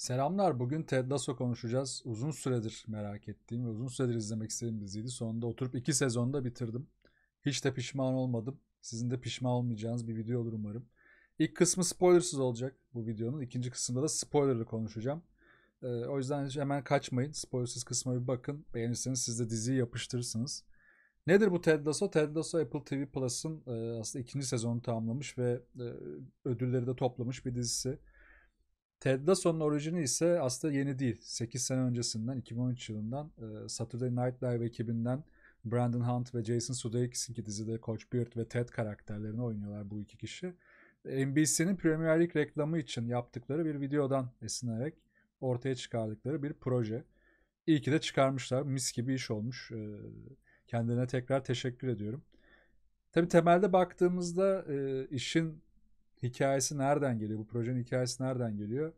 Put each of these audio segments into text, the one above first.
Selamlar. Bugün Ted Lasso konuşacağız. Uzun süredir merak ettiğim ve uzun süredir izlemek istediğim diziydi. Sonunda oturup iki sezonda bitirdim. Hiç de pişman olmadım. Sizin de pişman olmayacağınız bir video olur umarım. İlk kısmı spoilersız olacak bu videonun. ikinci kısımda da spoilerlı konuşacağım. Ee, o yüzden hemen kaçmayın. Spoilersız kısma bir bakın. Beğenirseniz siz de diziyi yapıştırırsınız. Nedir bu Ted Lasso? Ted Lasso Apple TV Plus'ın e, aslında ikinci sezonu tamamlamış ve e, ödülleri de toplamış bir dizisi. Ted Lasso'nun orijini ise aslında yeni değil. 8 sene öncesinden 2013 yılından e, Saturday Night Live ekibinden Brandon Hunt ve Jason Sudeikis'in ki dizide Coach Beard ve Ted karakterlerini oynuyorlar bu iki kişi. NBC'nin Premier League reklamı için yaptıkları bir videodan esinlenerek ortaya çıkardıkları bir proje. İyi ki de çıkarmışlar. Mis gibi iş olmuş. E, kendilerine tekrar teşekkür ediyorum. Tabi temelde baktığımızda e, işin hikayesi nereden geliyor? Bu projenin hikayesi nereden geliyor?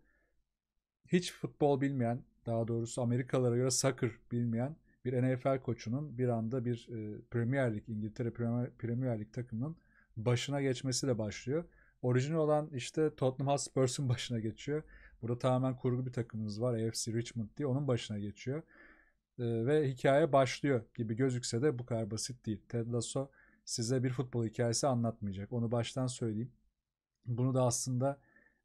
Hiç futbol bilmeyen, daha doğrusu Amerikalara göre soccer bilmeyen bir NFL koçunun bir anda bir e, Premier Lig, İngiltere Premier, Premier Lig takımının başına geçmesiyle başlıyor. Orijinal olan işte Tottenham Hotspur'un başına geçiyor. Burada tamamen kurgu bir takımımız var. AFC Richmond diye onun başına geçiyor. E, ve hikaye başlıyor gibi gözükse de bu kadar basit değil. Ted Lasso size bir futbol hikayesi anlatmayacak. Onu baştan söyleyeyim. Bunu da aslında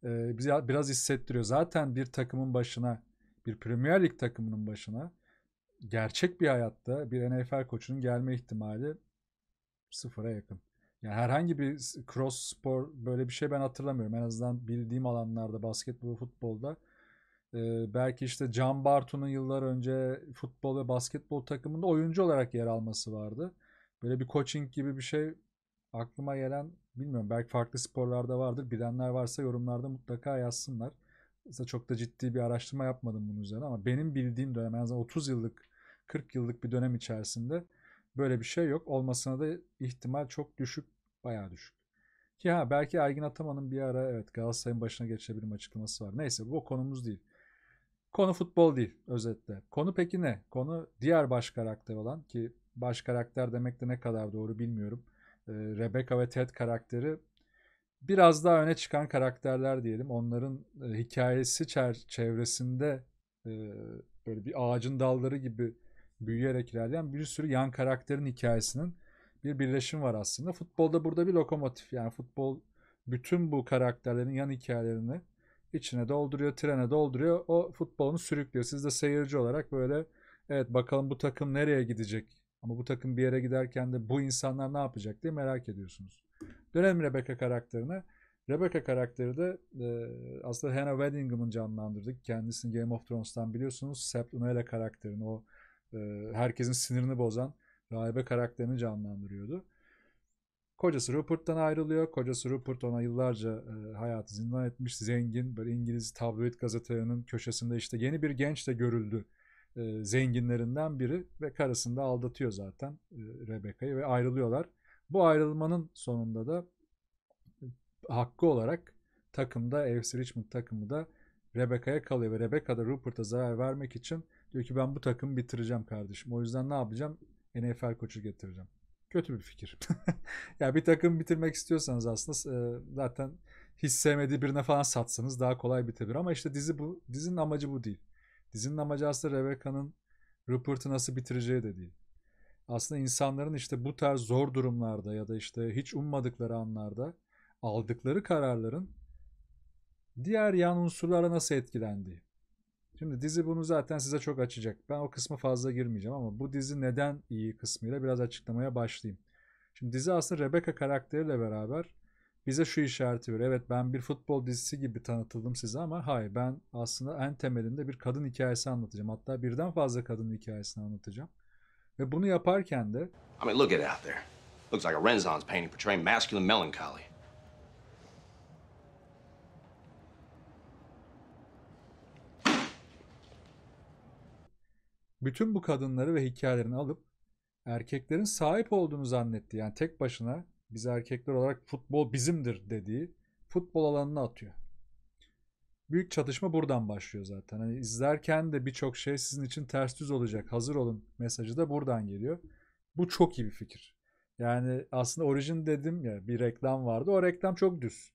e, bize biraz hissettiriyor. Zaten bir takımın başına, bir Premier Lig takımının başına gerçek bir hayatta bir NFL koçunun gelme ihtimali sıfıra yakın. Yani herhangi bir cross spor böyle bir şey ben hatırlamıyorum. En azından bildiğim alanlarda basketbol, futbolda ee, belki işte Can Bartu'nun yıllar önce futbol ve basketbol takımında oyuncu olarak yer alması vardı. Böyle bir coaching gibi bir şey aklıma gelen bilmiyorum belki farklı sporlarda vardır. Bilenler varsa yorumlarda mutlaka yazsınlar. Mesela çok da ciddi bir araştırma yapmadım bunun üzerine ama benim bildiğim dönem en azından 30 yıllık 40 yıllık bir dönem içerisinde böyle bir şey yok. Olmasına da ihtimal çok düşük, bayağı düşük. Ki ha belki Ergin Ataman'ın bir ara evet Galatasaray'ın başına geçebilirim açıklaması var. Neyse bu konumuz değil. Konu futbol değil özetle. Konu peki ne? Konu diğer baş karakter olan ki baş karakter demek de ne kadar doğru bilmiyorum. Rebecca ve Ted karakteri biraz daha öne çıkan karakterler diyelim. Onların hikayesi çevresinde böyle bir ağacın dalları gibi büyüyerek ilerleyen bir sürü yan karakterin hikayesinin bir birleşim var aslında. Futbolda burada bir lokomotif yani futbol bütün bu karakterlerin yan hikayelerini içine dolduruyor, trene dolduruyor. O futbolunu sürüklüyor. Siz de seyirci olarak böyle evet bakalım bu takım nereye gidecek ama bu takım bir yere giderken de bu insanlar ne yapacak diye merak ediyorsunuz. Dönelim Rebecca karakterine. Rebecca karakteri de e, aslında Hannah Waddingham'ın canlandırdık. Kendisini Game of Thrones'tan biliyorsunuz. Sept Unella karakterini o e, herkesin sinirini bozan rahibe karakterini canlandırıyordu. Kocası Rupert'tan ayrılıyor. Kocası Rupert ona yıllarca e, hayatı zindan etmiş. Zengin, böyle İngiliz tabloid gazetelerinin köşesinde işte yeni bir genç de görüldü e, zenginlerinden biri ve karısını da aldatıyor zaten e, ve ayrılıyorlar. Bu ayrılmanın sonunda da e, hakkı olarak takımda AFC Richmond takımı da Rebecca'ya kalıyor ve Rebecca da Rupert'a zarar vermek için diyor ki ben bu takımı bitireceğim kardeşim. O yüzden ne yapacağım? NFL koçu getireceğim. Kötü bir fikir. ya bir takım bitirmek istiyorsanız aslında e, zaten hiç sevmediği birine falan satsanız daha kolay bitebilir ama işte dizi bu. Dizinin amacı bu değil. Dizinin amacı aslında Rebecca'nın Rupert'ı nasıl bitireceği de değil. Aslında insanların işte bu tarz zor durumlarda ya da işte hiç ummadıkları anlarda aldıkları kararların diğer yan unsurlara nasıl etkilendiği. Şimdi dizi bunu zaten size çok açacak. Ben o kısmı fazla girmeyeceğim ama bu dizi neden iyi kısmıyla biraz açıklamaya başlayayım. Şimdi dizi aslında Rebecca karakteriyle beraber bize şu işareti veriyor. Evet ben bir futbol dizisi gibi tanıtıldım size ama hayır ben aslında en temelinde bir kadın hikayesi anlatacağım. Hatta birden fazla kadın hikayesini anlatacağım. Ve bunu yaparken de I mean look at it out there. Looks like a Renaissance painting portraying masculine melancholy. Bütün bu kadınları ve hikayelerini alıp erkeklerin sahip olduğunu zannetti. Yani tek başına biz erkekler olarak futbol bizimdir dediği futbol alanına atıyor. Büyük çatışma buradan başlıyor zaten. Hani izlerken de birçok şey sizin için ters düz olacak. Hazır olun mesajı da buradan geliyor. Bu çok iyi bir fikir. Yani aslında orijin dedim ya bir reklam vardı. O reklam çok düz.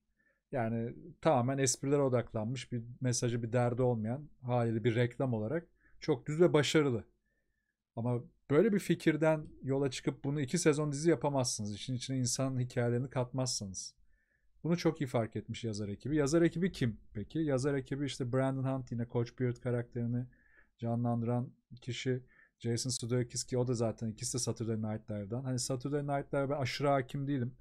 Yani tamamen esprilere odaklanmış bir mesajı bir derdi olmayan haliyle bir reklam olarak çok düz ve başarılı. Ama böyle bir fikirden yola çıkıp bunu iki sezon dizi yapamazsınız. İşin içine insan hikayelerini katmazsınız. Bunu çok iyi fark etmiş yazar ekibi. Yazar ekibi kim peki? Yazar ekibi işte Brandon Hunt yine Coach Beard karakterini canlandıran kişi. Jason Sudeikis ki o da zaten ikisi de Saturday Night Live'dan. Hani Saturday Night Live'a ben aşırı hakim değilim.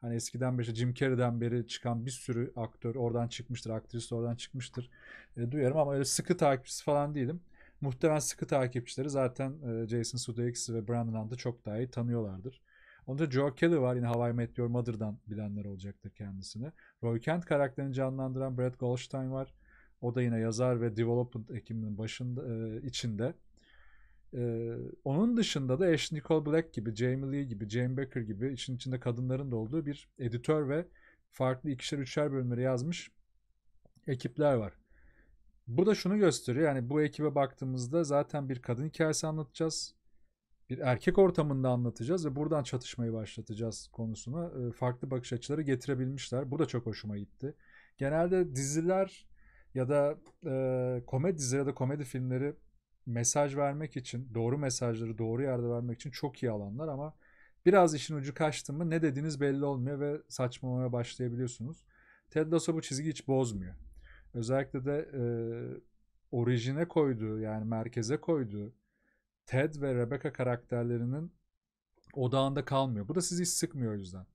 Hani eskiden beri işte Jim Carrey'den beri çıkan bir sürü aktör oradan çıkmıştır, aktris oradan çıkmıştır. E, duyarım ama öyle sıkı takipçisi falan değilim. Muhtemelen sıkı takipçileri zaten e, Jason Sudeikis ve Brandon Hunt'ı çok daha iyi tanıyorlardır. Onda Joe Kelly var yine Hawaii Meteor Mother'dan bilenler olacaktır kendisini. Roy Kent karakterini canlandıran Brad Goldstein var. O da yine yazar ve development ekibinin başında e, içinde. E, onun dışında da Ash Nicole Black gibi, Jamie Lee gibi, Jane Baker gibi için içinde kadınların da olduğu bir editör ve farklı ikişer üçer bölümleri yazmış ekipler var. Bu da şunu gösteriyor. Yani bu ekibe baktığımızda zaten bir kadın hikayesi anlatacağız. Bir erkek ortamında anlatacağız ve buradan çatışmayı başlatacağız konusuna ee, farklı bakış açıları getirebilmişler. Bu da çok hoşuma gitti. Genelde diziler ya da e, komedi dizileri ya da komedi filmleri mesaj vermek için, doğru mesajları doğru yerde vermek için çok iyi alanlar ama biraz işin ucu kaçtı mı ne dediğiniz belli olmuyor ve saçmalamaya başlayabiliyorsunuz. Ted Lasso bu çizgi hiç bozmuyor. Özellikle de e, orijine koyduğu yani merkeze koyduğu Ted ve Rebecca karakterlerinin odağında kalmıyor. Bu da sizi hiç sıkmıyor o yüzden.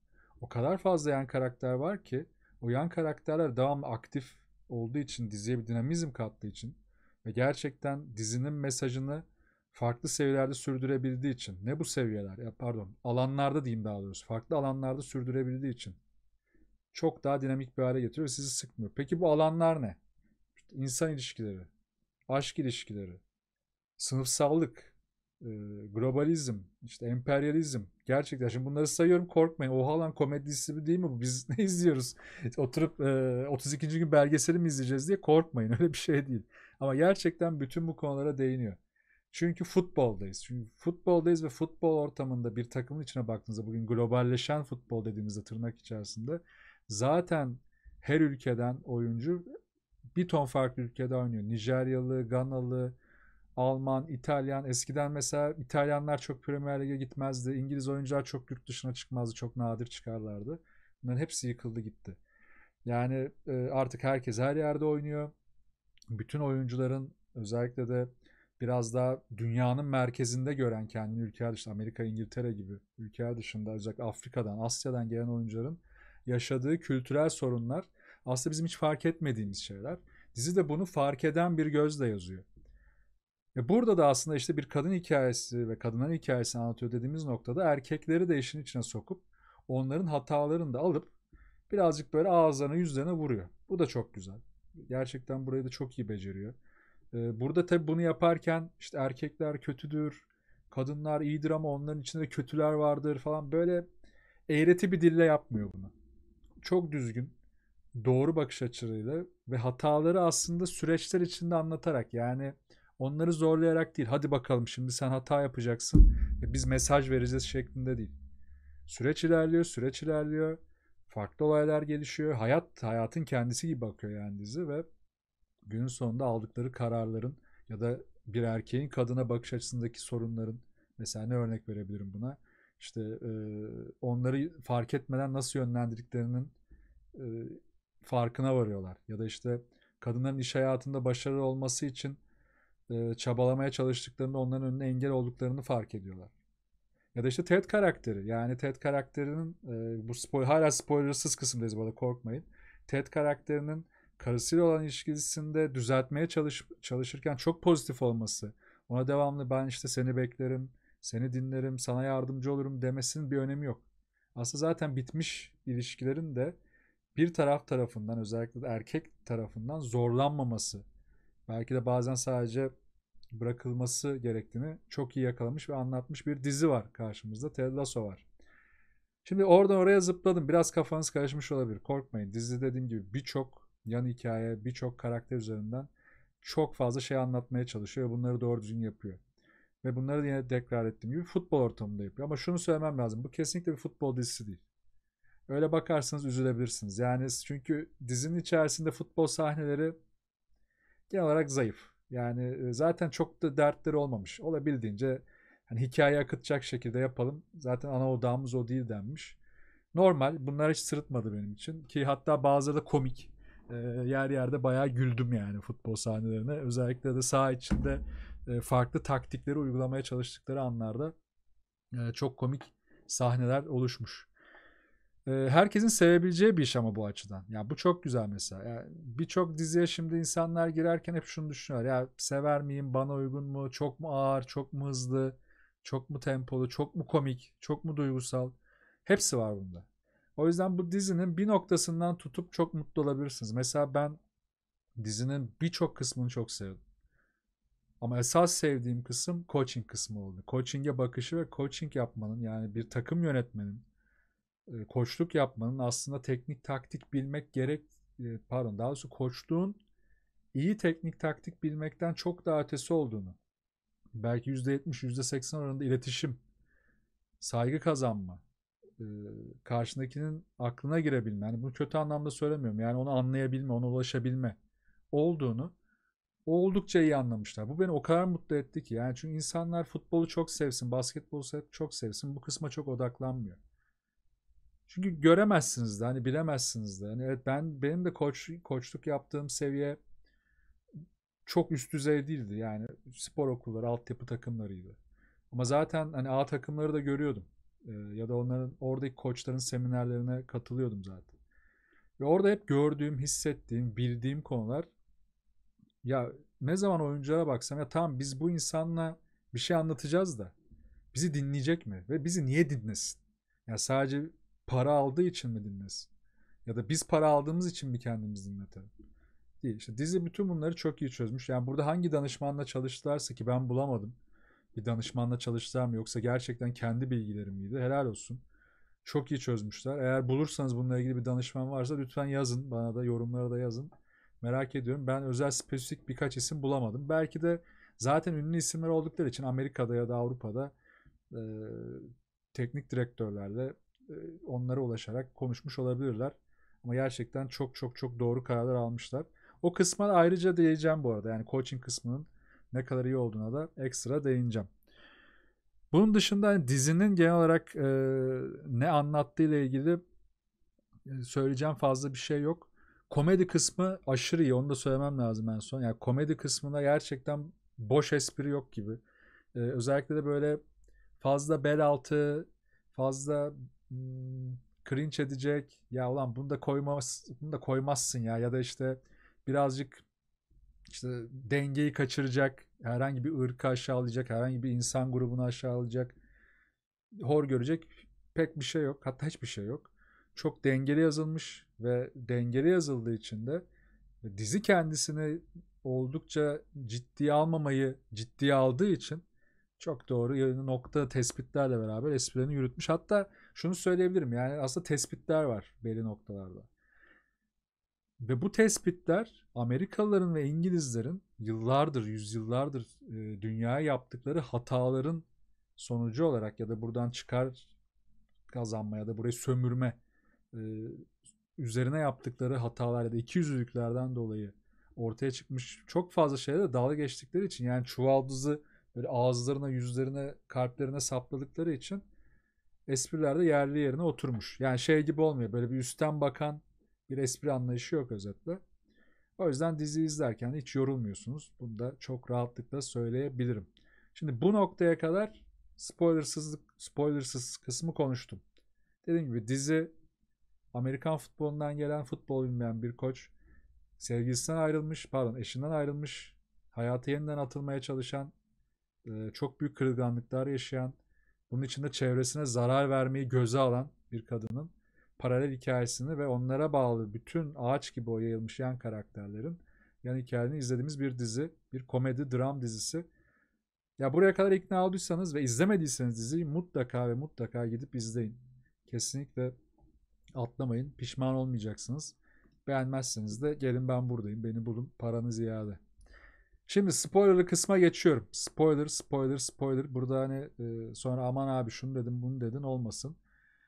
O kadar fazla yan karakter var ki o yan karakterler devamlı aktif olduğu için diziye bir dinamizm kattığı için ve gerçekten dizinin mesajını farklı seviyelerde sürdürebildiği için ne bu seviyeler ya pardon alanlarda diyeyim daha doğrusu farklı alanlarda sürdürebildiği için çok daha dinamik bir hale getiriyor sizi sıkmıyor. Peki bu alanlar ne? İşte insan ilişkileri, aşk ilişkileri, sınıfsallık, e, globalizm, işte emperyalizm. Gerçekten şimdi bunları sayıyorum korkmayın. Oha lan komedi dizisi değil mi bu? Biz ne izliyoruz? Oturup e, 32. gün belgeseli mi izleyeceğiz diye korkmayın. Öyle bir şey değil. Ama gerçekten bütün bu konulara değiniyor. Çünkü futboldayız. Çünkü futboldayız ve futbol ortamında bir takımın içine baktığınızda bugün globalleşen futbol dediğimizde tırnak içerisinde zaten her ülkeden oyuncu bir ton farklı ülkede oynuyor. Nijeryalı, Ganalı, Alman, İtalyan. Eskiden mesela İtalyanlar çok Premier Lig'e gitmezdi. İngiliz oyuncular çok yurt dışına çıkmazdı. Çok nadir çıkarlardı. Bunların hepsi yıkıldı gitti. Yani e, artık herkes her yerde oynuyor. Bütün oyuncuların özellikle de biraz daha dünyanın merkezinde gören kendini ülkeler dışında Amerika, İngiltere gibi ülkeler dışında özellikle Afrika'dan, Asya'dan gelen oyuncuların yaşadığı kültürel sorunlar aslında bizim hiç fark etmediğimiz şeyler. Dizi de bunu fark eden bir gözle yazıyor. E burada da aslında işte bir kadın hikayesi ve kadınların hikayesi anlatıyor dediğimiz noktada erkekleri de işin içine sokup onların hatalarını da alıp birazcık böyle ağızlarına yüzlerine vuruyor. Bu da çok güzel. Gerçekten burayı da çok iyi beceriyor. E, burada tabii bunu yaparken işte erkekler kötüdür, kadınlar iyidir ama onların içinde de kötüler vardır falan böyle eğreti bir dille yapmıyor bunu çok düzgün, doğru bakış açılarıyla ve hataları aslında süreçler içinde anlatarak yani onları zorlayarak değil. Hadi bakalım şimdi sen hata yapacaksın. ve Biz mesaj vereceğiz şeklinde değil. Süreç ilerliyor, süreç ilerliyor. Farklı olaylar gelişiyor. Hayat hayatın kendisi gibi bakıyor yani dizi ve günün sonunda aldıkları kararların ya da bir erkeğin kadına bakış açısındaki sorunların mesela ne örnek verebilirim buna? işte e, onları fark etmeden nasıl yönlendirdiklerinin e, farkına varıyorlar. Ya da işte kadınların iş hayatında başarılı olması için e, çabalamaya çalıştıklarında onların önüne engel olduklarını fark ediyorlar. Ya da işte Ted karakteri. Yani Ted karakterinin e, bu spoiler hala spoilersız kısımdayız bu arada korkmayın. Ted karakterinin karısıyla olan ilişkisinde düzeltmeye çalış, çalışırken çok pozitif olması. Ona devamlı ben işte seni beklerim, seni dinlerim, sana yardımcı olurum demesinin bir önemi yok. Aslında zaten bitmiş ilişkilerin de bir taraf tarafından özellikle de erkek tarafından zorlanmaması belki de bazen sadece bırakılması gerektiğini çok iyi yakalamış ve anlatmış bir dizi var karşımızda. Ted Lasso var. Şimdi oradan oraya zıpladım. Biraz kafanız karışmış olabilir. Korkmayın. Dizi dediğim gibi birçok yan hikaye, birçok karakter üzerinden çok fazla şey anlatmaya çalışıyor ve bunları doğru düzgün yapıyor. Ve bunları yine tekrar ettiğim gibi futbol ortamında yapıyor. Ama şunu söylemem lazım. Bu kesinlikle bir futbol dizisi değil. Öyle bakarsanız üzülebilirsiniz. Yani çünkü dizinin içerisinde futbol sahneleri genel olarak zayıf. Yani e, zaten çok da dertleri olmamış. Olabildiğince hani hikaye akıtacak şekilde yapalım. Zaten ana odamız o değil denmiş. Normal. Bunlar hiç sırıtmadı benim için. Ki hatta bazıları da komik. E, yer yerde bayağı güldüm yani futbol sahnelerine. Özellikle de saha içinde e, farklı taktikleri uygulamaya çalıştıkları anlarda e, çok komik sahneler oluşmuş. E, herkesin sevebileceği bir iş ama bu açıdan. Ya yani bu çok güzel mesela. Yani Birçok diziye şimdi insanlar girerken hep şunu düşünüyorlar. Ya sever miyim? Bana uygun mu? Çok mu ağır? Çok mu hızlı? Çok mu tempolu? Çok mu komik? Çok mu duygusal? Hepsi var bunda. O yüzden bu dizinin bir noktasından tutup çok mutlu olabilirsiniz. Mesela ben dizinin birçok kısmını çok sevdim. Ama esas sevdiğim kısım coaching kısmı oldu. Coaching'e bakışı ve coaching yapmanın yani bir takım yönetmenin e, koçluk yapmanın aslında teknik taktik bilmek gerek e, pardon daha doğrusu koçluğun iyi teknik taktik bilmekten çok daha ötesi olduğunu belki %70 %80 oranında iletişim saygı kazanma e, karşındakinin aklına girebilme yani bunu kötü anlamda söylemiyorum yani onu anlayabilme ona ulaşabilme olduğunu oldukça iyi anlamışlar. Bu beni o kadar mutlu etti ki. Yani çünkü insanlar futbolu çok sevsin, basketbolu çok sevsin. Bu kısma çok odaklanmıyor. Çünkü göremezsiniz de hani bilemezsiniz de. Yani evet ben benim de koç koçluk yaptığım seviye çok üst düzey değildi. Yani spor okulları, altyapı takımlarıydı. Ama zaten hani A takımları da görüyordum. Ee, ya da onların oradaki koçların seminerlerine katılıyordum zaten. Ve orada hep gördüğüm, hissettiğim, bildiğim konular ya ne zaman oyunculara baksam ya tamam biz bu insanla bir şey anlatacağız da bizi dinleyecek mi? Ve bizi niye dinlesin? Ya sadece para aldığı için mi dinlesin? Ya da biz para aldığımız için mi kendimizi dinletelim? Değil. İşte dizi bütün bunları çok iyi çözmüş. Yani burada hangi danışmanla çalıştılarsa ki ben bulamadım. Bir danışmanla çalıştılar mı yoksa gerçekten kendi bilgileri miydi? Helal olsun. Çok iyi çözmüşler. Eğer bulursanız bununla ilgili bir danışman varsa lütfen yazın. Bana da yorumlara da yazın. Merak ediyorum. Ben özel spesifik birkaç isim bulamadım. Belki de zaten ünlü isimler oldukları için Amerika'da ya da Avrupa'da e, teknik direktörlerle e, onlara ulaşarak konuşmuş olabilirler. Ama gerçekten çok çok çok doğru kararlar almışlar. O kısma ayrıca değineceğim bu arada. Yani coaching kısmının ne kadar iyi olduğuna da ekstra değineceğim. Bunun dışında hani dizinin genel olarak e, ne anlattığı ile ilgili e, söyleyeceğim fazla bir şey yok komedi kısmı aşırı iyi. Onu da söylemem lazım en son. Yani komedi kısmında gerçekten boş espri yok gibi. Ee, özellikle de böyle fazla bel altı, fazla hmm, cringe edecek. Ya ulan bunu da koymaz, bunu da koymazsın ya ya da işte birazcık işte dengeyi kaçıracak, herhangi bir ırkı aşağılayacak, herhangi bir insan grubunu aşağılayacak, hor görecek pek bir şey yok. Hatta hiçbir şey yok. Çok dengeli yazılmış ve dengeli yazıldığı için de dizi kendisini oldukça ciddiye almamayı ciddiye aldığı için çok doğru nokta tespitlerle beraber esprilerini yürütmüş. Hatta şunu söyleyebilirim yani aslında tespitler var belli noktalarda. Ve bu tespitler Amerikalıların ve İngilizlerin yıllardır, yüzyıllardır e, dünyaya yaptıkları hataların sonucu olarak ya da buradan çıkar kazanma ya da burayı sömürme e, üzerine yaptıkları hatalar ya da 200'lüklerden dolayı ortaya çıkmış çok fazla şeyle dalga geçtikleri için yani çuvaldızı böyle ağızlarına, yüzlerine, kalplerine sapladıkları için espriler de yerli yerine oturmuş. Yani şey gibi olmuyor. Böyle bir üstten bakan bir espri anlayışı yok özetle. O yüzden dizi izlerken hiç yorulmuyorsunuz. Bunu da çok rahatlıkla söyleyebilirim. Şimdi bu noktaya kadar spoilersızlık, spoilersız kısmı konuştum. Dediğim gibi dizi Amerikan futbolundan gelen futbol bilmeyen bir koç, sevgilisinden ayrılmış, pardon eşinden ayrılmış, hayata yeniden atılmaya çalışan, e, çok büyük kırılganlıklar yaşayan, bunun içinde çevresine zarar vermeyi göze alan bir kadının paralel hikayesini ve onlara bağlı bütün ağaç gibi o yayılmış yan karakterlerin yan hikayelerini izlediğimiz bir dizi, bir komedi, dram dizisi. Ya buraya kadar ikna olduysanız ve izlemediyseniz diziyi mutlaka ve mutlaka gidip izleyin. Kesinlikle Atlamayın. Pişman olmayacaksınız. Beğenmezseniz de gelin ben buradayım. Beni bulun. Paranız iade. Şimdi spoilerlı kısma geçiyorum. Spoiler, spoiler, spoiler. Burada hani e, sonra aman abi şunu dedim bunu dedin olmasın.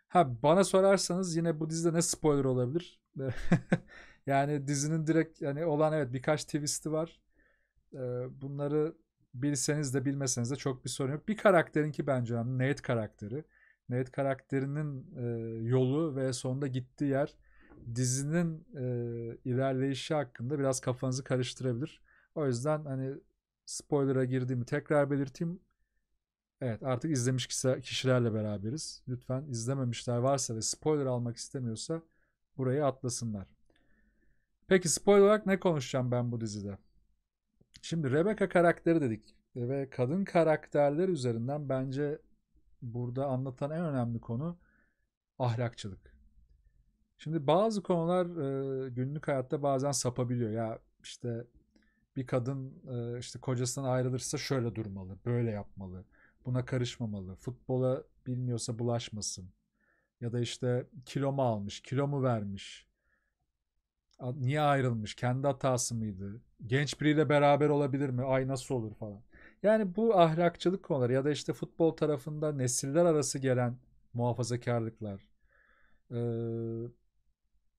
Ha bana sorarsanız yine bu dizide ne spoiler olabilir? yani dizinin direkt yani olan evet birkaç twist'i var. E, bunları bilseniz de bilmeseniz de çok bir sorun yok. Bir karakterin ki bence yani Nate karakteri. Ned karakterinin e, yolu ve sonunda gittiği yer dizinin e, ilerleyişi hakkında biraz kafanızı karıştırabilir. O yüzden hani spoiler'a girdiğimi tekrar belirteyim. Evet artık izlemiş kişilerle beraberiz. Lütfen izlememişler varsa ve spoiler almak istemiyorsa burayı atlasınlar. Peki spoiler olarak ne konuşacağım ben bu dizide? Şimdi Rebecca karakteri dedik ve kadın karakterler üzerinden bence burada anlatan en önemli konu ahlakçılık. Şimdi bazı konular e, günlük hayatta bazen sapabiliyor. Ya işte bir kadın e, işte kocasından ayrılırsa şöyle durmalı, böyle yapmalı, buna karışmamalı, futbola bilmiyorsa bulaşmasın. Ya da işte kilo mu almış, kilo mu vermiş, niye ayrılmış, kendi hatası mıydı, genç biriyle beraber olabilir mi, ay nasıl olur falan. Yani bu ahlakçılık konuları ya da işte futbol tarafında nesiller arası gelen muhafazakarlıklar,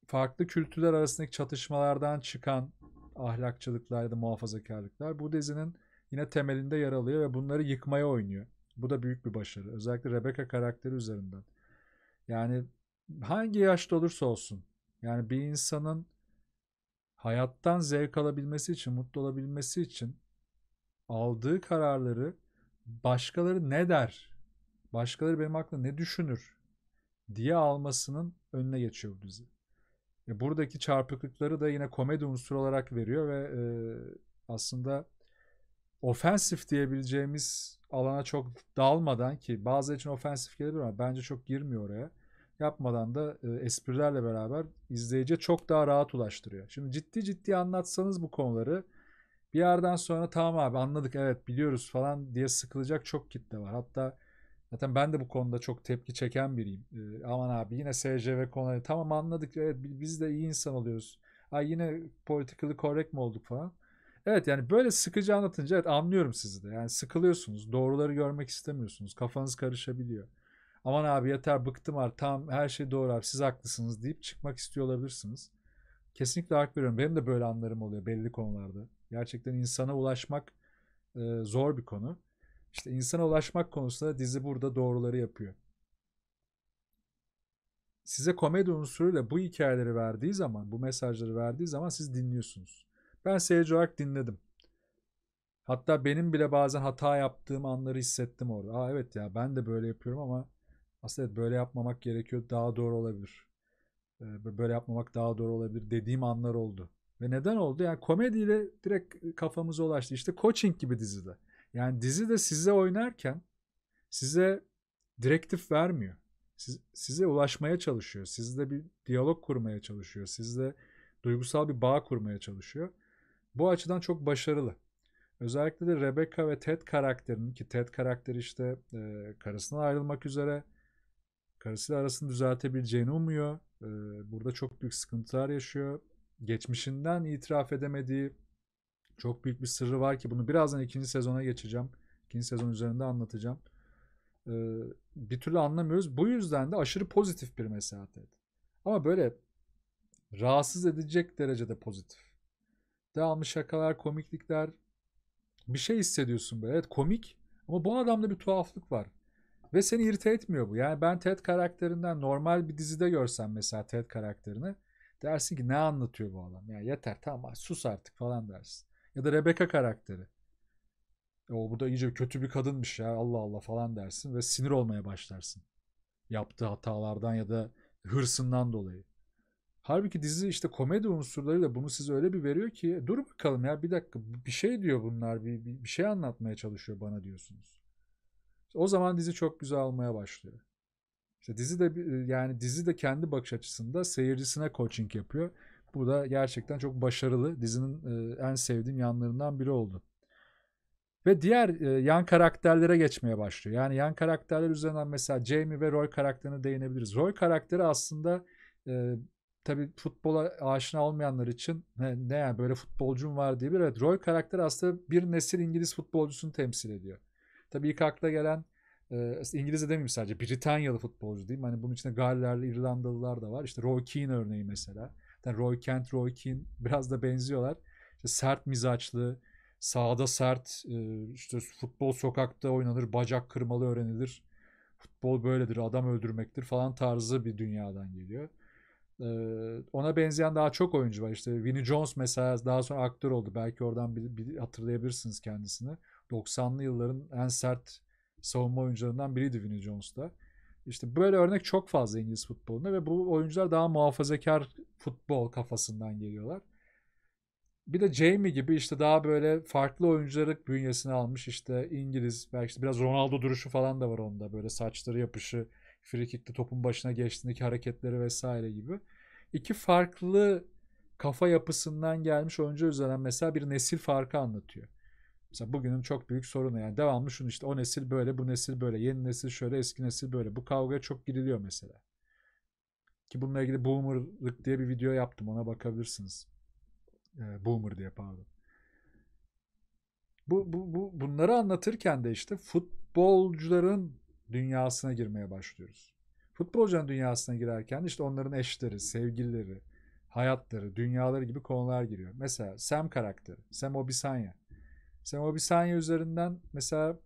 farklı kültürler arasındaki çatışmalardan çıkan ahlakçılıklar ya da muhafazakarlıklar bu dizinin yine temelinde yer alıyor ve bunları yıkmaya oynuyor. Bu da büyük bir başarı. Özellikle Rebecca karakteri üzerinden. Yani hangi yaşta olursa olsun yani bir insanın hayattan zevk alabilmesi için, mutlu olabilmesi için aldığı kararları başkaları ne der, başkaları benim aklımda ne düşünür diye almasının önüne geçiyor bu dizi. E buradaki çarpıklıkları da yine komedi unsuru olarak veriyor ve e, aslında ofensif diyebileceğimiz alana çok dalmadan ki bazı için ofensif gelebilir ama bence çok girmiyor oraya. Yapmadan da e, esprilerle beraber izleyiciye çok daha rahat ulaştırıyor. Şimdi ciddi ciddi anlatsanız bu konuları bir yerden sonra tamam abi anladık evet biliyoruz falan diye sıkılacak çok kitle var. Hatta zaten ben de bu konuda çok tepki çeken biriyim. Ee, aman abi yine SCV konuları hani tamam anladık evet biz de iyi insan oluyoruz. Ay yine politically correct mi olduk falan. Evet yani böyle sıkıcı anlatınca evet anlıyorum sizi de. Yani sıkılıyorsunuz. Doğruları görmek istemiyorsunuz. Kafanız karışabiliyor. Aman abi yeter bıktım artık. Tamam her şey doğru abi siz haklısınız deyip çıkmak istiyor olabilirsiniz. Kesinlikle hak veriyorum. Benim de böyle anlarım oluyor belli konularda. Gerçekten insana ulaşmak e, zor bir konu. İşte insana ulaşmak konusunda dizi burada doğruları yapıyor. Size komedi unsuruyla bu hikayeleri verdiği zaman, bu mesajları verdiği zaman siz dinliyorsunuz. Ben seyirci olarak dinledim. Hatta benim bile bazen hata yaptığım anları hissettim orada. Aa evet ya ben de böyle yapıyorum ama aslında böyle yapmamak gerekiyor. Daha doğru olabilir. E, böyle yapmamak daha doğru olabilir dediğim anlar oldu. Ve neden oldu? Yani komediyle direkt kafamıza ulaştı. İşte coaching gibi dizide. Yani dizi de size oynarken size direktif vermiyor. Siz, size ulaşmaya çalışıyor. Sizle bir diyalog kurmaya çalışıyor. Sizle duygusal bir bağ kurmaya çalışıyor. Bu açıdan çok başarılı. Özellikle de Rebecca ve Ted karakterinin ki Ted karakteri işte e, karısından ayrılmak üzere karısıyla arasını düzeltebileceğini umuyor. E, burada çok büyük sıkıntılar yaşıyor geçmişinden itiraf edemediği çok büyük bir sırrı var ki bunu birazdan ikinci sezona geçeceğim. İkinci sezon üzerinde anlatacağım. Ee, bir türlü anlamıyoruz. Bu yüzden de aşırı pozitif bir mesafe. Ama böyle rahatsız edecek derecede pozitif. Devamlı şakalar, komiklikler. Bir şey hissediyorsun böyle. Evet komik ama bu adamda bir tuhaflık var. Ve seni irite etmiyor bu. Yani ben Ted karakterinden normal bir dizide görsem mesela Ted karakterini Dersin ki ne anlatıyor bu adam? Ya yeter tamam sus artık falan dersin. Ya da Rebecca karakteri. E, o burada iyice kötü bir kadınmış ya Allah Allah falan dersin ve sinir olmaya başlarsın. Yaptığı hatalardan ya da hırsından dolayı. Halbuki dizi işte komedi unsurlarıyla bunu size öyle bir veriyor ki e, dur bakalım ya bir dakika bir şey diyor bunlar bir, bir, bir şey anlatmaya çalışıyor bana diyorsunuz. O zaman dizi çok güzel almaya başlıyor. İşte dizi de e, yani dizi de kendi bakış açısında seyircisine coaching yapıyor. Bu da gerçekten çok başarılı. Dizinin e, en sevdiğim yanlarından biri oldu. Ve diğer e, yan karakterlere geçmeye başlıyor. Yani yan karakterler üzerinden mesela Jamie ve Roy karakterine değinebiliriz. Roy karakteri aslında e, tabii futbola aşina olmayanlar için ne, ne yani böyle futbolcum var diye bir evet Roy karakter aslında bir nesil İngiliz futbolcusunu temsil ediyor. Tabi ilk akla gelen e, İngiliz demeyeyim sadece Britanyalı futbolcu diyeyim. Hani bunun içinde Gallerli, İrlandalılar da var. İşte Roy Keane örneği mesela. Yani Roy Kent, Roy Keane biraz da benziyorlar. İşte sert mizaçlı, sağda sert, e, işte futbol sokakta oynanır, bacak kırmalı öğrenilir. Futbol böyledir, adam öldürmektir falan tarzı bir dünyadan geliyor. ona benzeyen daha çok oyuncu var. İşte Vinnie Jones mesela daha sonra aktör oldu. Belki oradan bir, bir hatırlayabilirsiniz kendisini. 90'lı yılların en sert savunma oyuncularından biriydi Vinnie Jones da. İşte böyle örnek çok fazla İngiliz futbolunda ve bu oyuncular daha muhafazakar futbol kafasından geliyorlar. Bir de Jamie gibi işte daha böyle farklı oyuncuları bünyesini almış işte İngiliz belki işte biraz Ronaldo duruşu falan da var onda böyle saçları yapışı, frikikte topun başına geçtiğindeki hareketleri vesaire gibi. İki farklı kafa yapısından gelmiş oyuncu üzerinden mesela bir nesil farkı anlatıyor. Mesela bugünün çok büyük sorunu yani devamlı şunu işte o nesil böyle, bu nesil böyle, yeni nesil şöyle, eski nesil böyle. Bu kavgaya çok giriliyor mesela. Ki bununla ilgili Boomer'lık diye bir video yaptım. Ona bakabilirsiniz. Ee, Boomer diye pardon. Bu, bu, bu, bunları anlatırken de işte futbolcuların dünyasına girmeye başlıyoruz. Futbolcuların dünyasına girerken işte onların eşleri, sevgilileri, hayatları, dünyaları gibi konular giriyor. Mesela Sam karakteri, Sam Obisanya. Sen bir sahne üzerinden mesela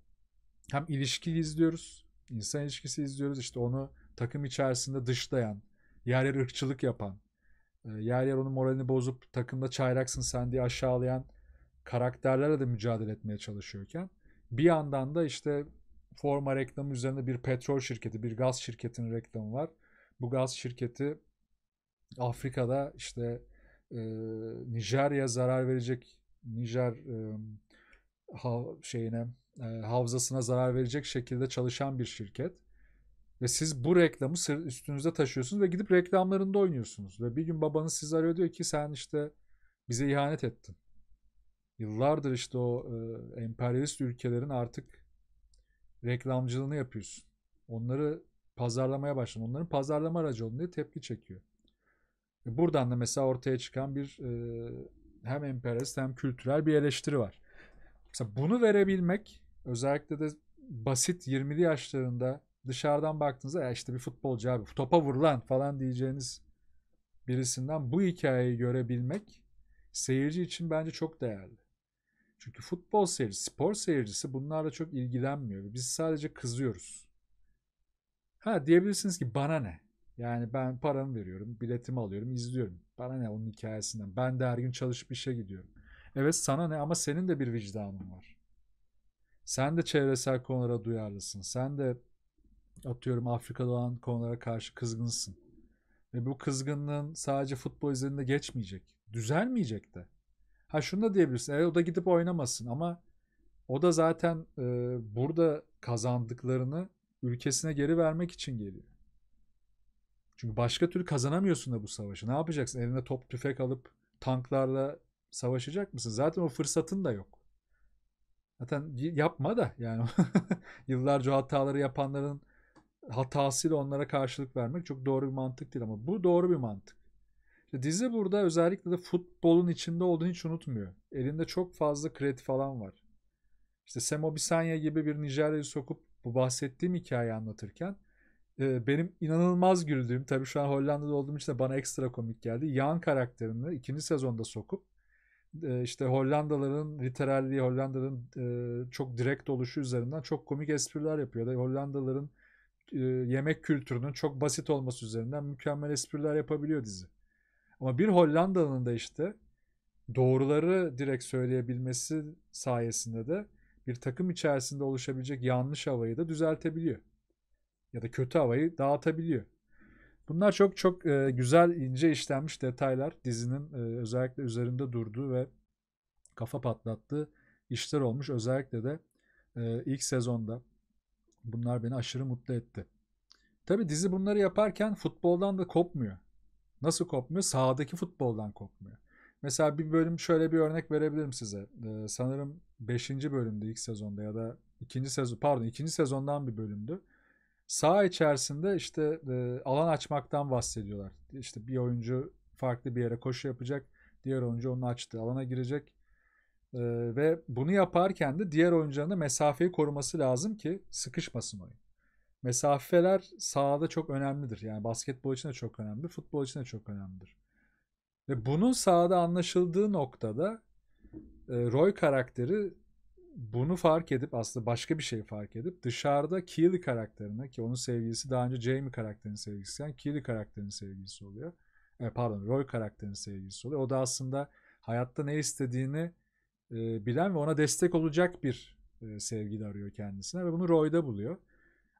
hem ilişki izliyoruz, insan ilişkisi izliyoruz. İşte onu takım içerisinde dışlayan, yer yer ırkçılık yapan, e, yer yer onun moralini bozup takımda çayraksın sen diye aşağılayan karakterlerle de mücadele etmeye çalışıyorken bir yandan da işte forma reklamı üzerinde bir petrol şirketi, bir gaz şirketinin reklamı var. Bu gaz şirketi Afrika'da işte e, Nijerya zarar verecek Nijer e, hav şeyine e, havzasına zarar verecek şekilde çalışan bir şirket. Ve siz bu reklamı üstünüzde taşıyorsunuz ve gidip reklamlarında oynuyorsunuz. Ve bir gün babanız sizi arıyor diyor ki sen işte bize ihanet ettin. Yıllardır işte o e, emperyalist ülkelerin artık reklamcılığını yapıyorsun. Onları pazarlamaya başladın. Onların pazarlama aracı olduğunu diye tepki çekiyor. E, buradan da mesela ortaya çıkan bir e, hem emperyalist hem kültürel bir eleştiri var. Mesela bunu verebilmek özellikle de basit 20'li yaşlarında dışarıdan baktığınızda ya işte bir futbolcu abi topa vur lan falan diyeceğiniz birisinden bu hikayeyi görebilmek seyirci için bence çok değerli. Çünkü futbol seyircisi, spor seyircisi bunlarla çok ilgilenmiyor. Biz sadece kızıyoruz. Ha diyebilirsiniz ki bana ne? Yani ben paramı veriyorum, biletimi alıyorum, izliyorum. Bana ne onun hikayesinden? Ben de her gün çalışıp işe gidiyorum. Evet sana ne ama senin de bir vicdanın var. Sen de çevresel konulara duyarlısın. Sen de atıyorum Afrika'da olan konulara karşı kızgınsın. Ve bu kızgınlığın sadece futbol üzerinde geçmeyecek. Düzelmeyecek de. Ha şunu da diyebilirsin. Evet o da gidip oynamasın ama o da zaten e, burada kazandıklarını ülkesine geri vermek için geliyor. Çünkü başka türlü kazanamıyorsun da bu savaşı. Ne yapacaksın? Eline top tüfek alıp tanklarla savaşacak mısın? Zaten o fırsatın da yok. Zaten yapma da yani yıllarca hataları yapanların hatasıyla onlara karşılık vermek çok doğru bir mantık değil ama bu doğru bir mantık. İşte dizi burada özellikle de futbolun içinde olduğunu hiç unutmuyor. Elinde çok fazla kredi falan var. İşte Semo Bisanya gibi bir Nijerya'yı sokup bu bahsettiğim hikayeyi anlatırken e, benim inanılmaz güldüğüm tabii şu an Hollanda'da olduğum için de bana ekstra komik geldi. Yan karakterini ikinci sezonda sokup e, işte Hollandaların literalliği, Hollandaların çok direkt oluşu üzerinden çok komik espriler yapıyor. Da Hollandaların yemek kültürünün çok basit olması üzerinden mükemmel espriler yapabiliyor dizi. Ama bir Hollandalı'nın da işte doğruları direkt söyleyebilmesi sayesinde de bir takım içerisinde oluşabilecek yanlış havayı da düzeltebiliyor. Ya da kötü havayı dağıtabiliyor. Bunlar çok çok e, güzel ince işlenmiş detaylar dizinin e, özellikle üzerinde durduğu ve kafa patlattığı işler olmuş. Özellikle de e, ilk sezonda bunlar beni aşırı mutlu etti. Tabi dizi bunları yaparken futboldan da kopmuyor. Nasıl kopmuyor? Sağdaki futboldan kopmuyor. Mesela bir bölüm şöyle bir örnek verebilirim size. Ee, sanırım 5. bölümde ilk sezonda ya da ikinci sezon pardon ikinci sezondan bir bölümdü. Sağ içerisinde işte e, alan açmaktan bahsediyorlar. İşte bir oyuncu farklı bir yere koşu yapacak. Diğer oyuncu onun açtığı alana girecek. E, ve bunu yaparken de diğer oyuncunun da mesafeyi koruması lazım ki sıkışmasın oyun. Mesafeler sahada çok önemlidir. Yani basketbol için de çok önemli, futbol için de çok önemlidir. Ve bunun sahada anlaşıldığı noktada e, Roy karakteri bunu fark edip aslında başka bir şey fark edip dışarıda Keely karakterine ki onun sevgilisi daha önce Jamie karakterinin sevgilisi yani Keely karakterinin sevgilisi oluyor. E, pardon Roy karakterinin sevgilisi oluyor. O da aslında hayatta ne istediğini e, bilen ve ona destek olacak bir e, sevgili arıyor kendisine ve bunu Roy'da buluyor.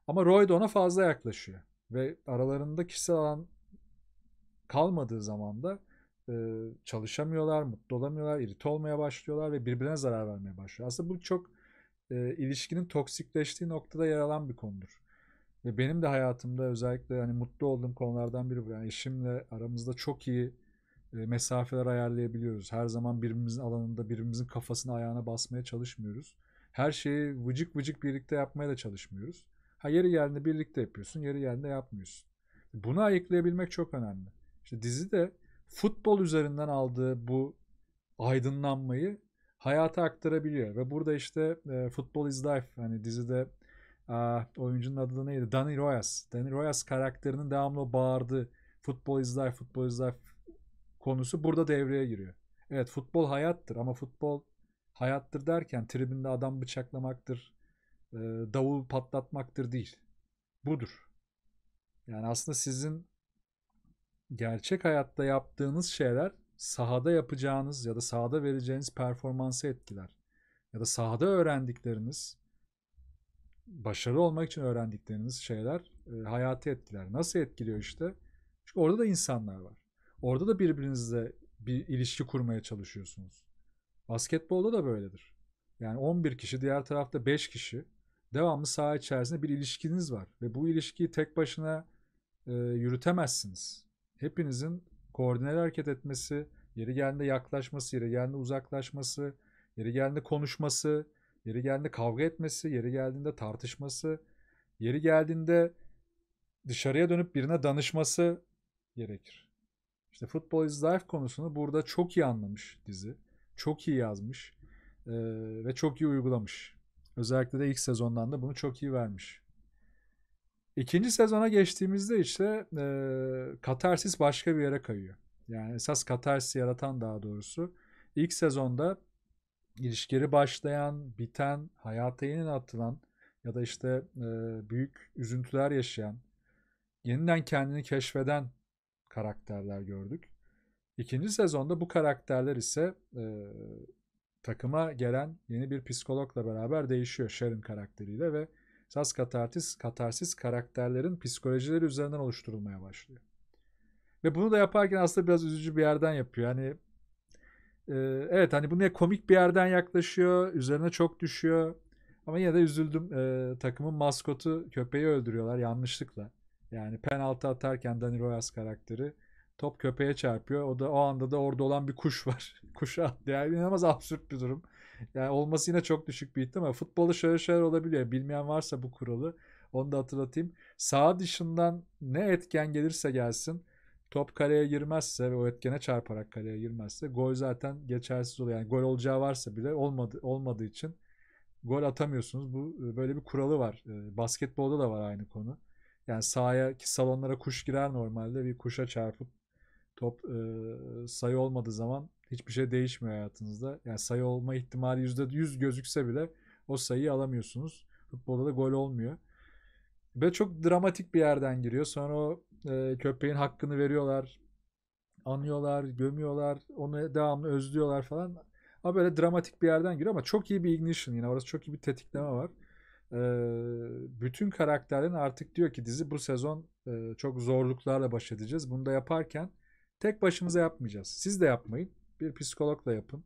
Ama Roy da ona fazla yaklaşıyor ve aralarında kişisel alan kalmadığı zaman da çalışamıyorlar, mutlu olamıyorlar, irite olmaya başlıyorlar ve birbirine zarar vermeye başlıyor. Aslında bu çok e, ilişkinin toksikleştiği noktada yer alan bir konudur. Ve benim de hayatımda özellikle hani mutlu olduğum konulardan biri bu. Yani eşimle aramızda çok iyi e, mesafeler ayarlayabiliyoruz. Her zaman birbirimizin alanında birbirimizin kafasını ayağına basmaya çalışmıyoruz. Her şeyi vıcık vıcık birlikte yapmaya da çalışmıyoruz. Ha yeri geldiğinde birlikte yapıyorsun, yeri geldiğinde yapmıyorsun. Bunu ayıklayabilmek çok önemli. İşte dizi de futbol üzerinden aldığı bu aydınlanmayı hayata aktarabiliyor. Ve burada işte e, Futbol is Life hani dizide a, oyuncunun adı da neydi? Danny Royas. Danny Royas karakterinin devamlı bağırdığı Futbol is Life, Futbol is Life konusu burada devreye giriyor. Evet futbol hayattır ama futbol hayattır derken tribünde adam bıçaklamaktır, e, davul patlatmaktır değil. Budur. Yani aslında sizin gerçek hayatta yaptığınız şeyler sahada yapacağınız ya da sahada vereceğiniz performansı etkiler. Ya da sahada öğrendikleriniz, başarılı olmak için öğrendikleriniz şeyler e, hayatı etkiler. Nasıl etkiliyor işte? Çünkü orada da insanlar var. Orada da birbirinizle bir ilişki kurmaya çalışıyorsunuz. Basketbolda da böyledir. Yani 11 kişi, diğer tarafta 5 kişi. Devamlı saha içerisinde bir ilişkiniz var. Ve bu ilişkiyi tek başına e, yürütemezsiniz hepinizin koordineli hareket etmesi, yeri geldiğinde yaklaşması, yeri geldiğinde uzaklaşması, yeri geldiğinde konuşması, yeri geldiğinde kavga etmesi, yeri geldiğinde tartışması, yeri geldiğinde dışarıya dönüp birine danışması gerekir. İşte Football is Life konusunu burada çok iyi anlamış dizi. Çok iyi yazmış e, ve çok iyi uygulamış. Özellikle de ilk sezondan da bunu çok iyi vermiş. İkinci sezona geçtiğimizde işte e, katarsis başka bir yere kayıyor. Yani esas katarsis yaratan daha doğrusu ilk sezonda ilişkileri başlayan, biten, hayata yeniden atılan ya da işte e, büyük üzüntüler yaşayan, yeniden kendini keşfeden karakterler gördük. İkinci sezonda bu karakterler ise e, takıma gelen yeni bir psikologla beraber değişiyor Sharon karakteriyle ve Esas katarsis, katarsis karakterlerin psikolojileri üzerinden oluşturulmaya başlıyor. Ve bunu da yaparken aslında biraz üzücü bir yerden yapıyor. Hani e, evet hani bunu komik bir yerden yaklaşıyor. Üzerine çok düşüyor. Ama yine de üzüldüm. E, takımın maskotu köpeği öldürüyorlar yanlışlıkla. Yani penaltı atarken Dani Royas karakteri top köpeğe çarpıyor. O da o anda da orada olan bir kuş var. Kuşa yani inanılmaz absürt bir durum. Yani olması yine çok düşük bir ihtimal. Futbolu şöyle şöyle olabiliyor. Bilmeyen varsa bu kuralı onu da hatırlatayım. Sağ dışından ne etken gelirse gelsin top kaleye girmezse ve o etkene çarparak kaleye girmezse gol zaten geçersiz oluyor. Yani gol olacağı varsa bile olmadı, olmadığı için gol atamıyorsunuz. Bu e, böyle bir kuralı var. E, basketbolda da var aynı konu. Yani sahaya ki salonlara kuş girer normalde bir kuşa çarpıp top e, sayı olmadığı zaman hiçbir şey değişmiyor hayatınızda. Yani sayı olma ihtimali %100 gözükse bile o sayıyı alamıyorsunuz. Futbolda da gol olmuyor. Ve çok dramatik bir yerden giriyor. Sonra o e, köpeğin hakkını veriyorlar. Anıyorlar, gömüyorlar. Onu devamlı özlüyorlar falan. Ama böyle dramatik bir yerden giriyor ama çok iyi bir ignition yine. Orası çok iyi bir tetikleme var. E, bütün karakterlerin artık diyor ki dizi bu sezon e, çok zorluklarla baş edeceğiz. Bunu da yaparken tek başımıza yapmayacağız. Siz de yapmayın bir psikologla yapın,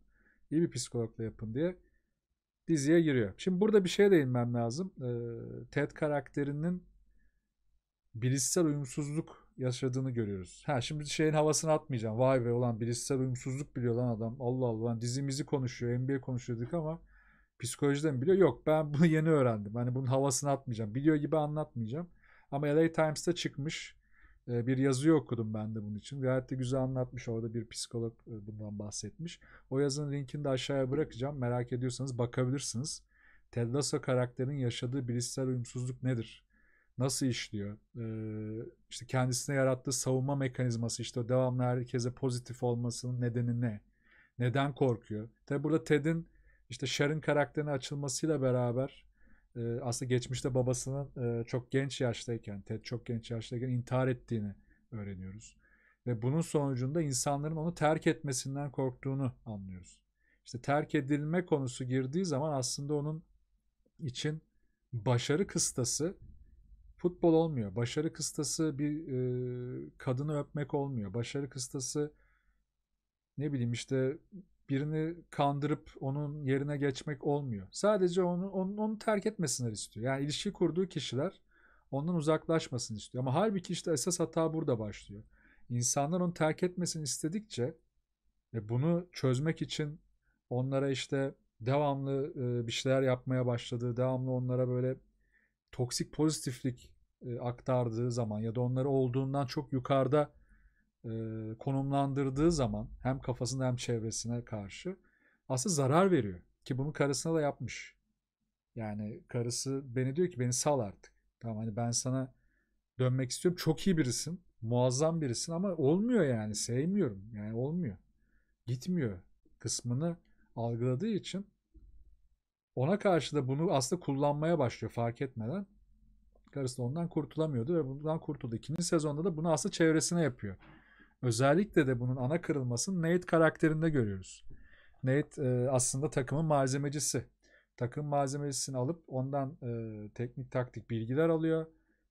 iyi bir psikologla yapın diye diziye giriyor. Şimdi burada bir şeye değinmem lazım. Ee, Ted karakterinin bilişsel uyumsuzluk yaşadığını görüyoruz. Ha şimdi şeyin havasını atmayacağım. Vay be ulan bilişsel uyumsuzluk biliyor lan adam. Allah Allah lan dizimizi konuşuyor, NBA konuşuyorduk ama psikolojiden biliyor? Yok ben bunu yeni öğrendim. Hani bunun havasını atmayacağım. Biliyor gibi anlatmayacağım. Ama LA Times'ta çıkmış ee, bir yazıyı okudum ben de bunun için. Gayet de güzel anlatmış. Orada bir psikolog e, bundan bahsetmiş. O yazının linkini de aşağıya bırakacağım. Merak ediyorsanız bakabilirsiniz. Ted Lasso karakterinin yaşadığı bilişsel uyumsuzluk nedir? Nasıl işliyor? Ee, işte kendisine yarattığı savunma mekanizması işte o devamlı herkese pozitif olmasının nedeni ne? Neden korkuyor? Tabi burada Ted'in işte Sharon karakterine açılmasıyla beraber e, aslında geçmişte babasının çok genç yaştayken, Ted çok genç yaştayken intihar ettiğini öğreniyoruz. Ve bunun sonucunda insanların onu terk etmesinden korktuğunu anlıyoruz. İşte terk edilme konusu girdiği zaman aslında onun için başarı kıstası futbol olmuyor. Başarı kıstası bir e, kadını öpmek olmuyor. Başarı kıstası ne bileyim işte birini kandırıp onun yerine geçmek olmuyor. Sadece onu, onu, onu terk etmesinler istiyor. Yani ilişki kurduğu kişiler ondan uzaklaşmasın istiyor. Ama halbuki işte esas hata burada başlıyor. İnsanlar onu terk etmesini istedikçe ve bunu çözmek için onlara işte devamlı e, bir şeyler yapmaya başladığı, devamlı onlara böyle toksik pozitiflik e, aktardığı zaman ya da onları olduğundan çok yukarıda konumlandırdığı zaman hem kafasına hem çevresine karşı aslında zarar veriyor. Ki bunu karısına da yapmış. Yani karısı beni diyor ki beni sal artık. Tamam hani ben sana dönmek istiyorum. Çok iyi birisin. Muazzam birisin ama olmuyor yani. Sevmiyorum. Yani olmuyor. Gitmiyor kısmını algıladığı için ona karşı da bunu aslında kullanmaya başlıyor fark etmeden. Karısı da ondan kurtulamıyordu ve bundan kurtuldu. İkinci sezonda da bunu aslında çevresine yapıyor. Özellikle de bunun ana kırılmasını Nate karakterinde görüyoruz. Nate e, aslında takımın malzemecisi. Takım malzemecisini alıp ondan e, teknik taktik bilgiler alıyor.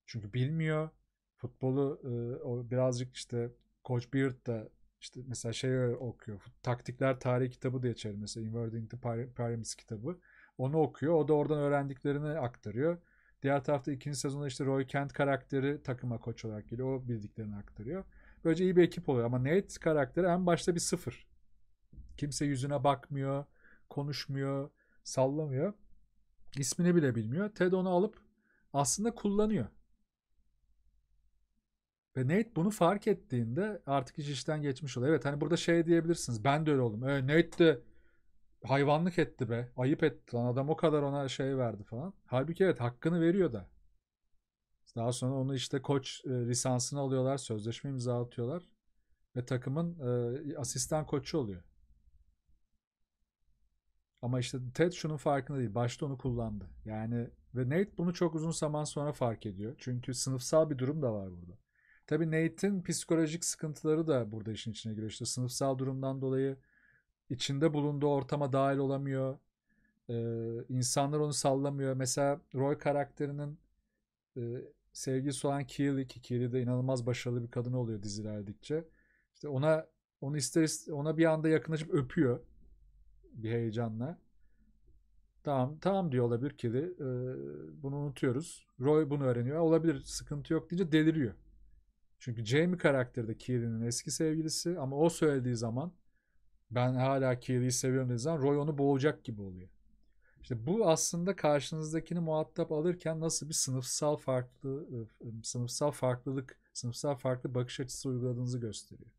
Çünkü bilmiyor. Futbolu e, o birazcık işte Coach Beard da işte mesela şey okuyor. Taktikler Tarih kitabı diye çevir mesela. Inverting the Pyramids kitabı. Onu okuyor. O da oradan öğrendiklerini aktarıyor. Diğer tarafta ikinci sezonda işte Roy Kent karakteri takıma koç olarak geliyor. O bildiklerini aktarıyor. Böylece iyi bir ekip oluyor ama Nate karakteri en başta bir sıfır. Kimse yüzüne bakmıyor, konuşmuyor, sallamıyor. İsmini bile bilmiyor. Ted onu alıp aslında kullanıyor. Ve Nate bunu fark ettiğinde artık iş işten geçmiş oluyor. Evet hani burada şey diyebilirsiniz. Ben de öyle oldum. E, Nate de hayvanlık etti be. Ayıp etti lan. Adam o kadar ona şey verdi falan. Halbuki evet hakkını veriyor da. Daha sonra onu işte koç e, lisansını alıyorlar, sözleşme imzalatıyorlar ve takımın e, asistan koçu oluyor. Ama işte Ted şunun farkında değil. Başta onu kullandı. Yani ve Nate bunu çok uzun zaman sonra fark ediyor. Çünkü sınıfsal bir durum da var burada. Tabii Nate'in psikolojik sıkıntıları da burada işin içine giriyor. İşte sınıfsal durumdan dolayı içinde bulunduğu ortama dahil olamıyor. Ee, insanlar onu sallamıyor. Mesela Roy karakterinin e, Sevgi Soğan Keeley ki Keeley de inanılmaz başarılı bir kadın oluyor dizilerdikçe. İşte ona onu ister ona bir anda yakınlaşıp öpüyor bir heyecanla. Tamam, tamam diyor olabilir Kelly. Ee, bunu unutuyoruz. Roy bunu öğreniyor. Olabilir, sıkıntı yok deyince deliriyor. Çünkü Jamie karakterde Kelly'nin eski sevgilisi ama o söylediği zaman ben hala Kelly'yi seviyorum dediği zaman Roy onu boğacak gibi oluyor. İşte bu aslında karşınızdakini muhatap alırken nasıl bir sınıfsal farklı e, e, sınıfsal farklılık, sınıfsal farklı bakış açısı uyguladığınızı gösteriyor.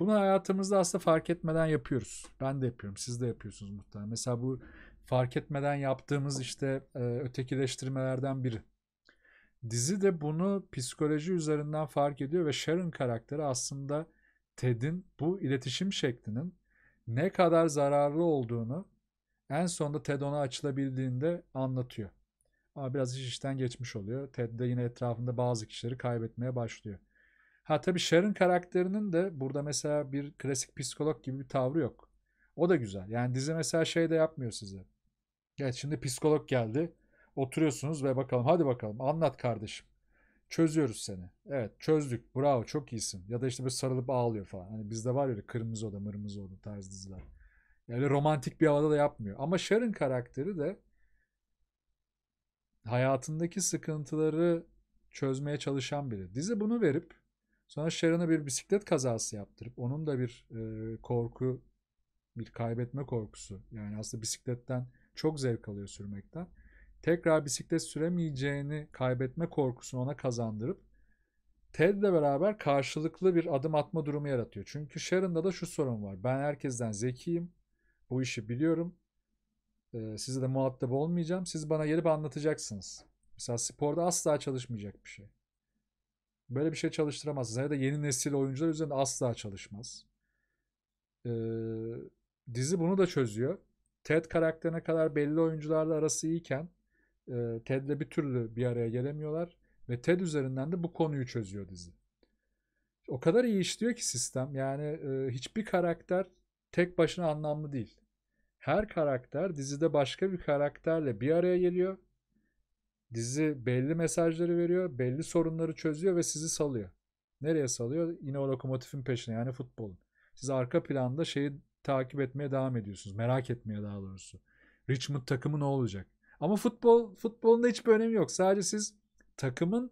Bunu hayatımızda aslında fark etmeden yapıyoruz. Ben de yapıyorum, siz de yapıyorsunuz muhtemelen. Mesela bu fark etmeden yaptığımız işte e, ötekileştirmelerden biri. Dizi de bunu psikoloji üzerinden fark ediyor ve Sharon karakteri aslında Ted'in bu iletişim şeklinin ne kadar zararlı olduğunu en sonunda TED ona açılabildiğinde anlatıyor. Ama biraz iş işten geçmiş oluyor. TED de yine etrafında bazı kişileri kaybetmeye başlıyor. Ha tabii Sharon karakterinin de burada mesela bir klasik psikolog gibi bir tavrı yok. O da güzel. Yani dizi mesela şey de yapmıyor size. Evet şimdi psikolog geldi. Oturuyorsunuz ve bakalım hadi bakalım anlat kardeşim. Çözüyoruz seni. Evet çözdük. Bravo çok iyisin. Ya da işte bir sarılıp ağlıyor falan. Hani bizde var öyle kırmızı oda mırmızı oda tarzı diziler. Öyle romantik bir havada da yapmıyor. Ama Sharon karakteri de hayatındaki sıkıntıları çözmeye çalışan biri. Dizi bunu verip sonra Sharon'a bir bisiklet kazası yaptırıp onun da bir e, korku, bir kaybetme korkusu. Yani aslında bisikletten çok zevk alıyor sürmekten. Tekrar bisiklet süremeyeceğini kaybetme korkusunu ona kazandırıp Ted'le beraber karşılıklı bir adım atma durumu yaratıyor. Çünkü Sharon'da da şu sorun var. Ben herkesten zekiyim bu işi biliyorum. Ee, size de muhatap olmayacağım. Siz bana gelip anlatacaksınız. Mesela sporda asla çalışmayacak bir şey. Böyle bir şey çalıştıramazsınız. Ya da yeni nesil oyuncular üzerinde asla çalışmaz. Ee, dizi bunu da çözüyor. Ted karakterine kadar belli oyuncularla arası iyiken e, Ted'le bir türlü bir araya gelemiyorlar. Ve Ted üzerinden de bu konuyu çözüyor dizi. O kadar iyi işliyor ki sistem. Yani e, hiçbir karakter tek başına anlamlı değil. Her karakter dizide başka bir karakterle bir araya geliyor. Dizi belli mesajları veriyor, belli sorunları çözüyor ve sizi salıyor. Nereye salıyor? Yine o lokomotifin peşine yani futbolun. Siz arka planda şeyi takip etmeye devam ediyorsunuz. Merak etmeye daha doğrusu. Richmond takımı ne olacak? Ama futbol futbolunda hiçbir önemi yok. Sadece siz takımın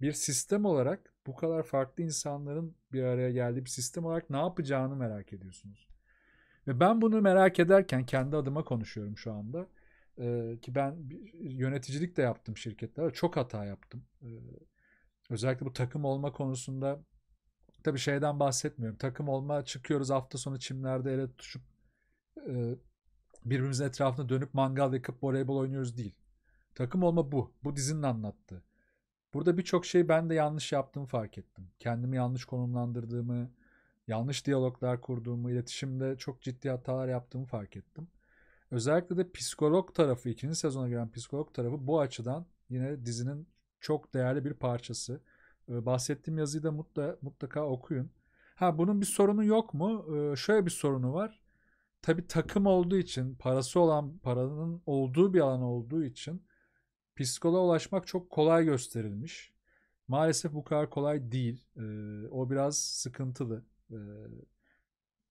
bir sistem olarak bu kadar farklı insanların bir araya geldiği bir sistem olarak ne yapacağını merak ediyorsunuz. Ve ben bunu merak ederken kendi adıma konuşuyorum şu anda. Ee, ki ben yöneticilik de yaptım şirketlere. Çok hata yaptım. Ee, özellikle bu takım olma konusunda tabii şeyden bahsetmiyorum. Takım olma çıkıyoruz hafta sonu çimlerde ele tutuşup e, birbirimizin etrafına dönüp mangal yakıp voleybol oynuyoruz değil. Takım olma bu. Bu dizinin anlattığı. Burada birçok şey ben de yanlış yaptığımı fark ettim. Kendimi yanlış konumlandırdığımı, yanlış diyaloglar kurduğumu, iletişimde çok ciddi hatalar yaptığımı fark ettim. Özellikle de psikolog tarafı, ikinci sezona giren psikolog tarafı bu açıdan yine dizinin çok değerli bir parçası. Ee, bahsettiğim yazıyı da mutlaka, okuyun. Ha bunun bir sorunu yok mu? Ee, şöyle bir sorunu var. Tabii takım olduğu için, parası olan, paranın olduğu bir alan olduğu için psikoloğa ulaşmak çok kolay gösterilmiş. Maalesef bu kadar kolay değil. Ee, o biraz sıkıntılı.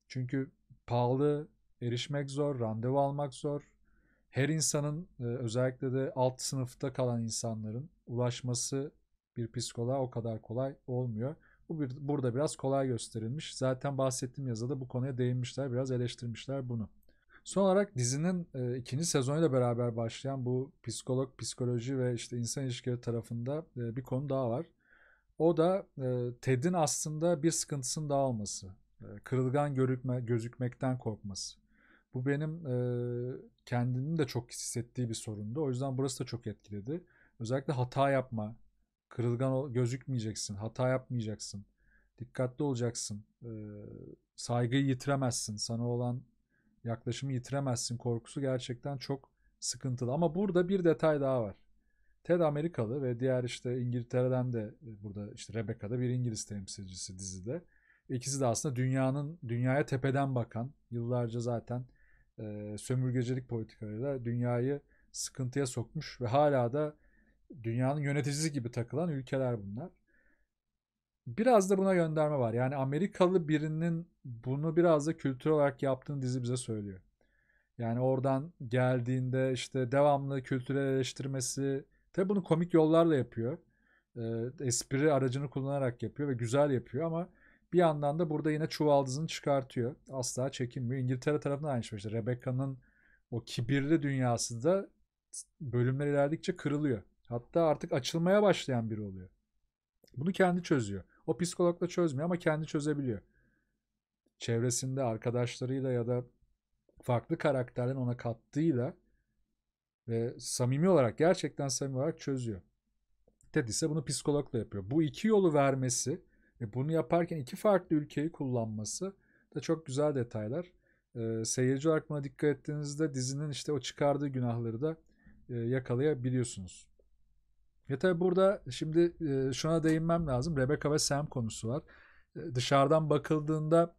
Çünkü pahalı, erişmek zor, randevu almak zor. Her insanın özellikle de alt sınıfta kalan insanların ulaşması bir psikoloğa o kadar kolay olmuyor. Bu bir, burada biraz kolay gösterilmiş. Zaten bahsettiğim yazıda bu konuya değinmişler, biraz eleştirmişler bunu. Son olarak dizinin e, ikinci sezonuyla beraber başlayan bu psikolog, psikoloji ve işte insan ilişkileri tarafında e, bir konu daha var. O da e, Ted'in aslında bir sıkıntısının daha olması. E, kırılgan görükme, gözükmekten korkması. Bu benim e, kendimin de çok hissettiği bir sorundu. O yüzden burası da çok etkiledi. Özellikle hata yapma. Kırılgan ol, gözükmeyeceksin. Hata yapmayacaksın. Dikkatli olacaksın. E, saygıyı yitiremezsin. Sana olan yaklaşımı yitiremezsin korkusu gerçekten çok sıkıntılı. Ama burada bir detay daha var. Ted Amerikalı ve diğer işte İngiltere'den de e, burada işte Rebecca'da bir İngiliz temsilcisi dizide. İkisi de aslında dünyanın dünyaya tepeden bakan, yıllarca zaten e, sömürgecilik politikalarıyla dünyayı sıkıntıya sokmuş ve hala da dünyanın yöneticisi gibi takılan ülkeler bunlar. Biraz da buna gönderme var. Yani Amerikalı birinin bunu biraz da kültür olarak yaptığını dizi bize söylüyor. Yani oradan geldiğinde işte devamlı kültürel eleştirmesi, Tabi bunu komik yollarla yapıyor. E, espri aracını kullanarak yapıyor ve güzel yapıyor ama bir yandan da burada yine çuvaldızını çıkartıyor. Asla çekinmiyor. İngiltere tarafında aynı şey. İşte Rebecca'nın o kibirli dünyası da bölümler ilerledikçe kırılıyor. Hatta artık açılmaya başlayan biri oluyor. Bunu kendi çözüyor. O psikologla çözmüyor ama kendi çözebiliyor. Çevresinde arkadaşlarıyla ya da farklı karakterlerin ona kattığıyla ve samimi olarak gerçekten samimi olarak çözüyor. TED ise bunu psikologla yapıyor. Bu iki yolu vermesi ve bunu yaparken iki farklı ülkeyi kullanması da çok güzel detaylar. E, seyirci olarak buna dikkat ettiğinizde dizinin işte o çıkardığı günahları da e, yakalayabiliyorsunuz. Ve tabi burada şimdi e, şuna değinmem lazım. Rebecca ve Sam konusu var. E, dışarıdan bakıldığında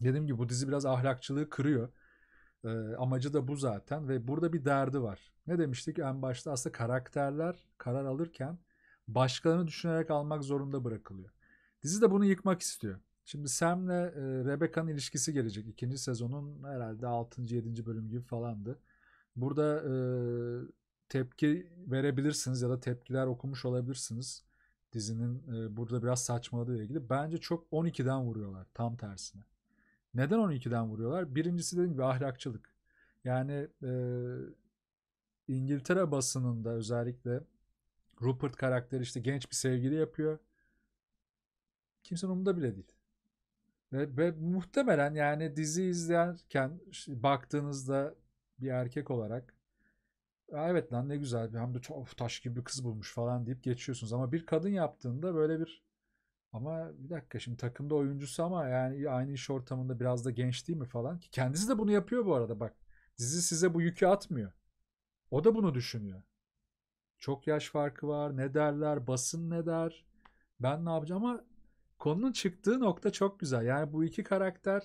dediğim gibi bu dizi biraz ahlakçılığı kırıyor. E, amacı da bu zaten ve burada bir derdi var. Ne demiştik en başta aslında karakterler karar alırken başkalarını düşünerek almak zorunda bırakılıyor. Dizi de bunu yıkmak istiyor. Şimdi Sam'le e, Rebecca'nın ilişkisi gelecek. ikinci sezonun herhalde 6. 7. bölüm gibi falandı. Burada e, tepki verebilirsiniz ya da tepkiler okumuş olabilirsiniz. Dizinin e, burada biraz saçmaladığı ilgili. Bence çok 12'den vuruyorlar tam tersine. Neden 12'den vuruyorlar? Birincisi dediğim gibi ahlakçılık. Yani e, İngiltere basınında özellikle Rupert karakteri işte genç bir sevgili yapıyor. Kimsenin umurunda bile değil. Ve, ve muhtemelen yani dizi izlerken işte baktığınızda bir erkek olarak evet lan ne güzel hem de çok taş gibi bir kız bulmuş falan deyip geçiyorsunuz. Ama bir kadın yaptığında böyle bir ama bir dakika şimdi takımda oyuncusu ama yani aynı iş ortamında biraz da genç değil mi falan. Ki kendisi de bunu yapıyor bu arada bak. Dizi size bu yükü atmıyor. O da bunu düşünüyor. Çok yaş farkı var. Ne derler? Basın ne der? Ben ne yapacağım? Ama konunun çıktığı nokta çok güzel. Yani bu iki karakter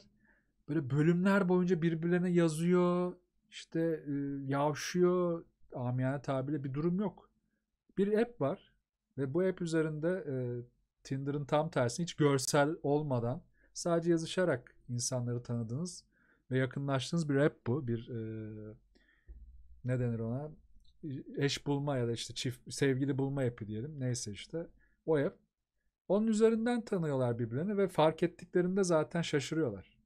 böyle bölümler boyunca birbirlerine yazıyor. işte ıı, yavşıyor. Amiyane tabiyle bir durum yok. Bir app var ve bu app üzerinde e, Tinder'ın tam tersi hiç görsel olmadan sadece yazışarak insanları tanıdığınız ve yakınlaştığınız bir app bu. Bir e, ne denir ona? Eş bulma ya da işte çift sevgili bulma app'i diyelim. Neyse işte o app. Onun üzerinden tanıyorlar birbirlerini ve fark ettiklerinde zaten şaşırıyorlar.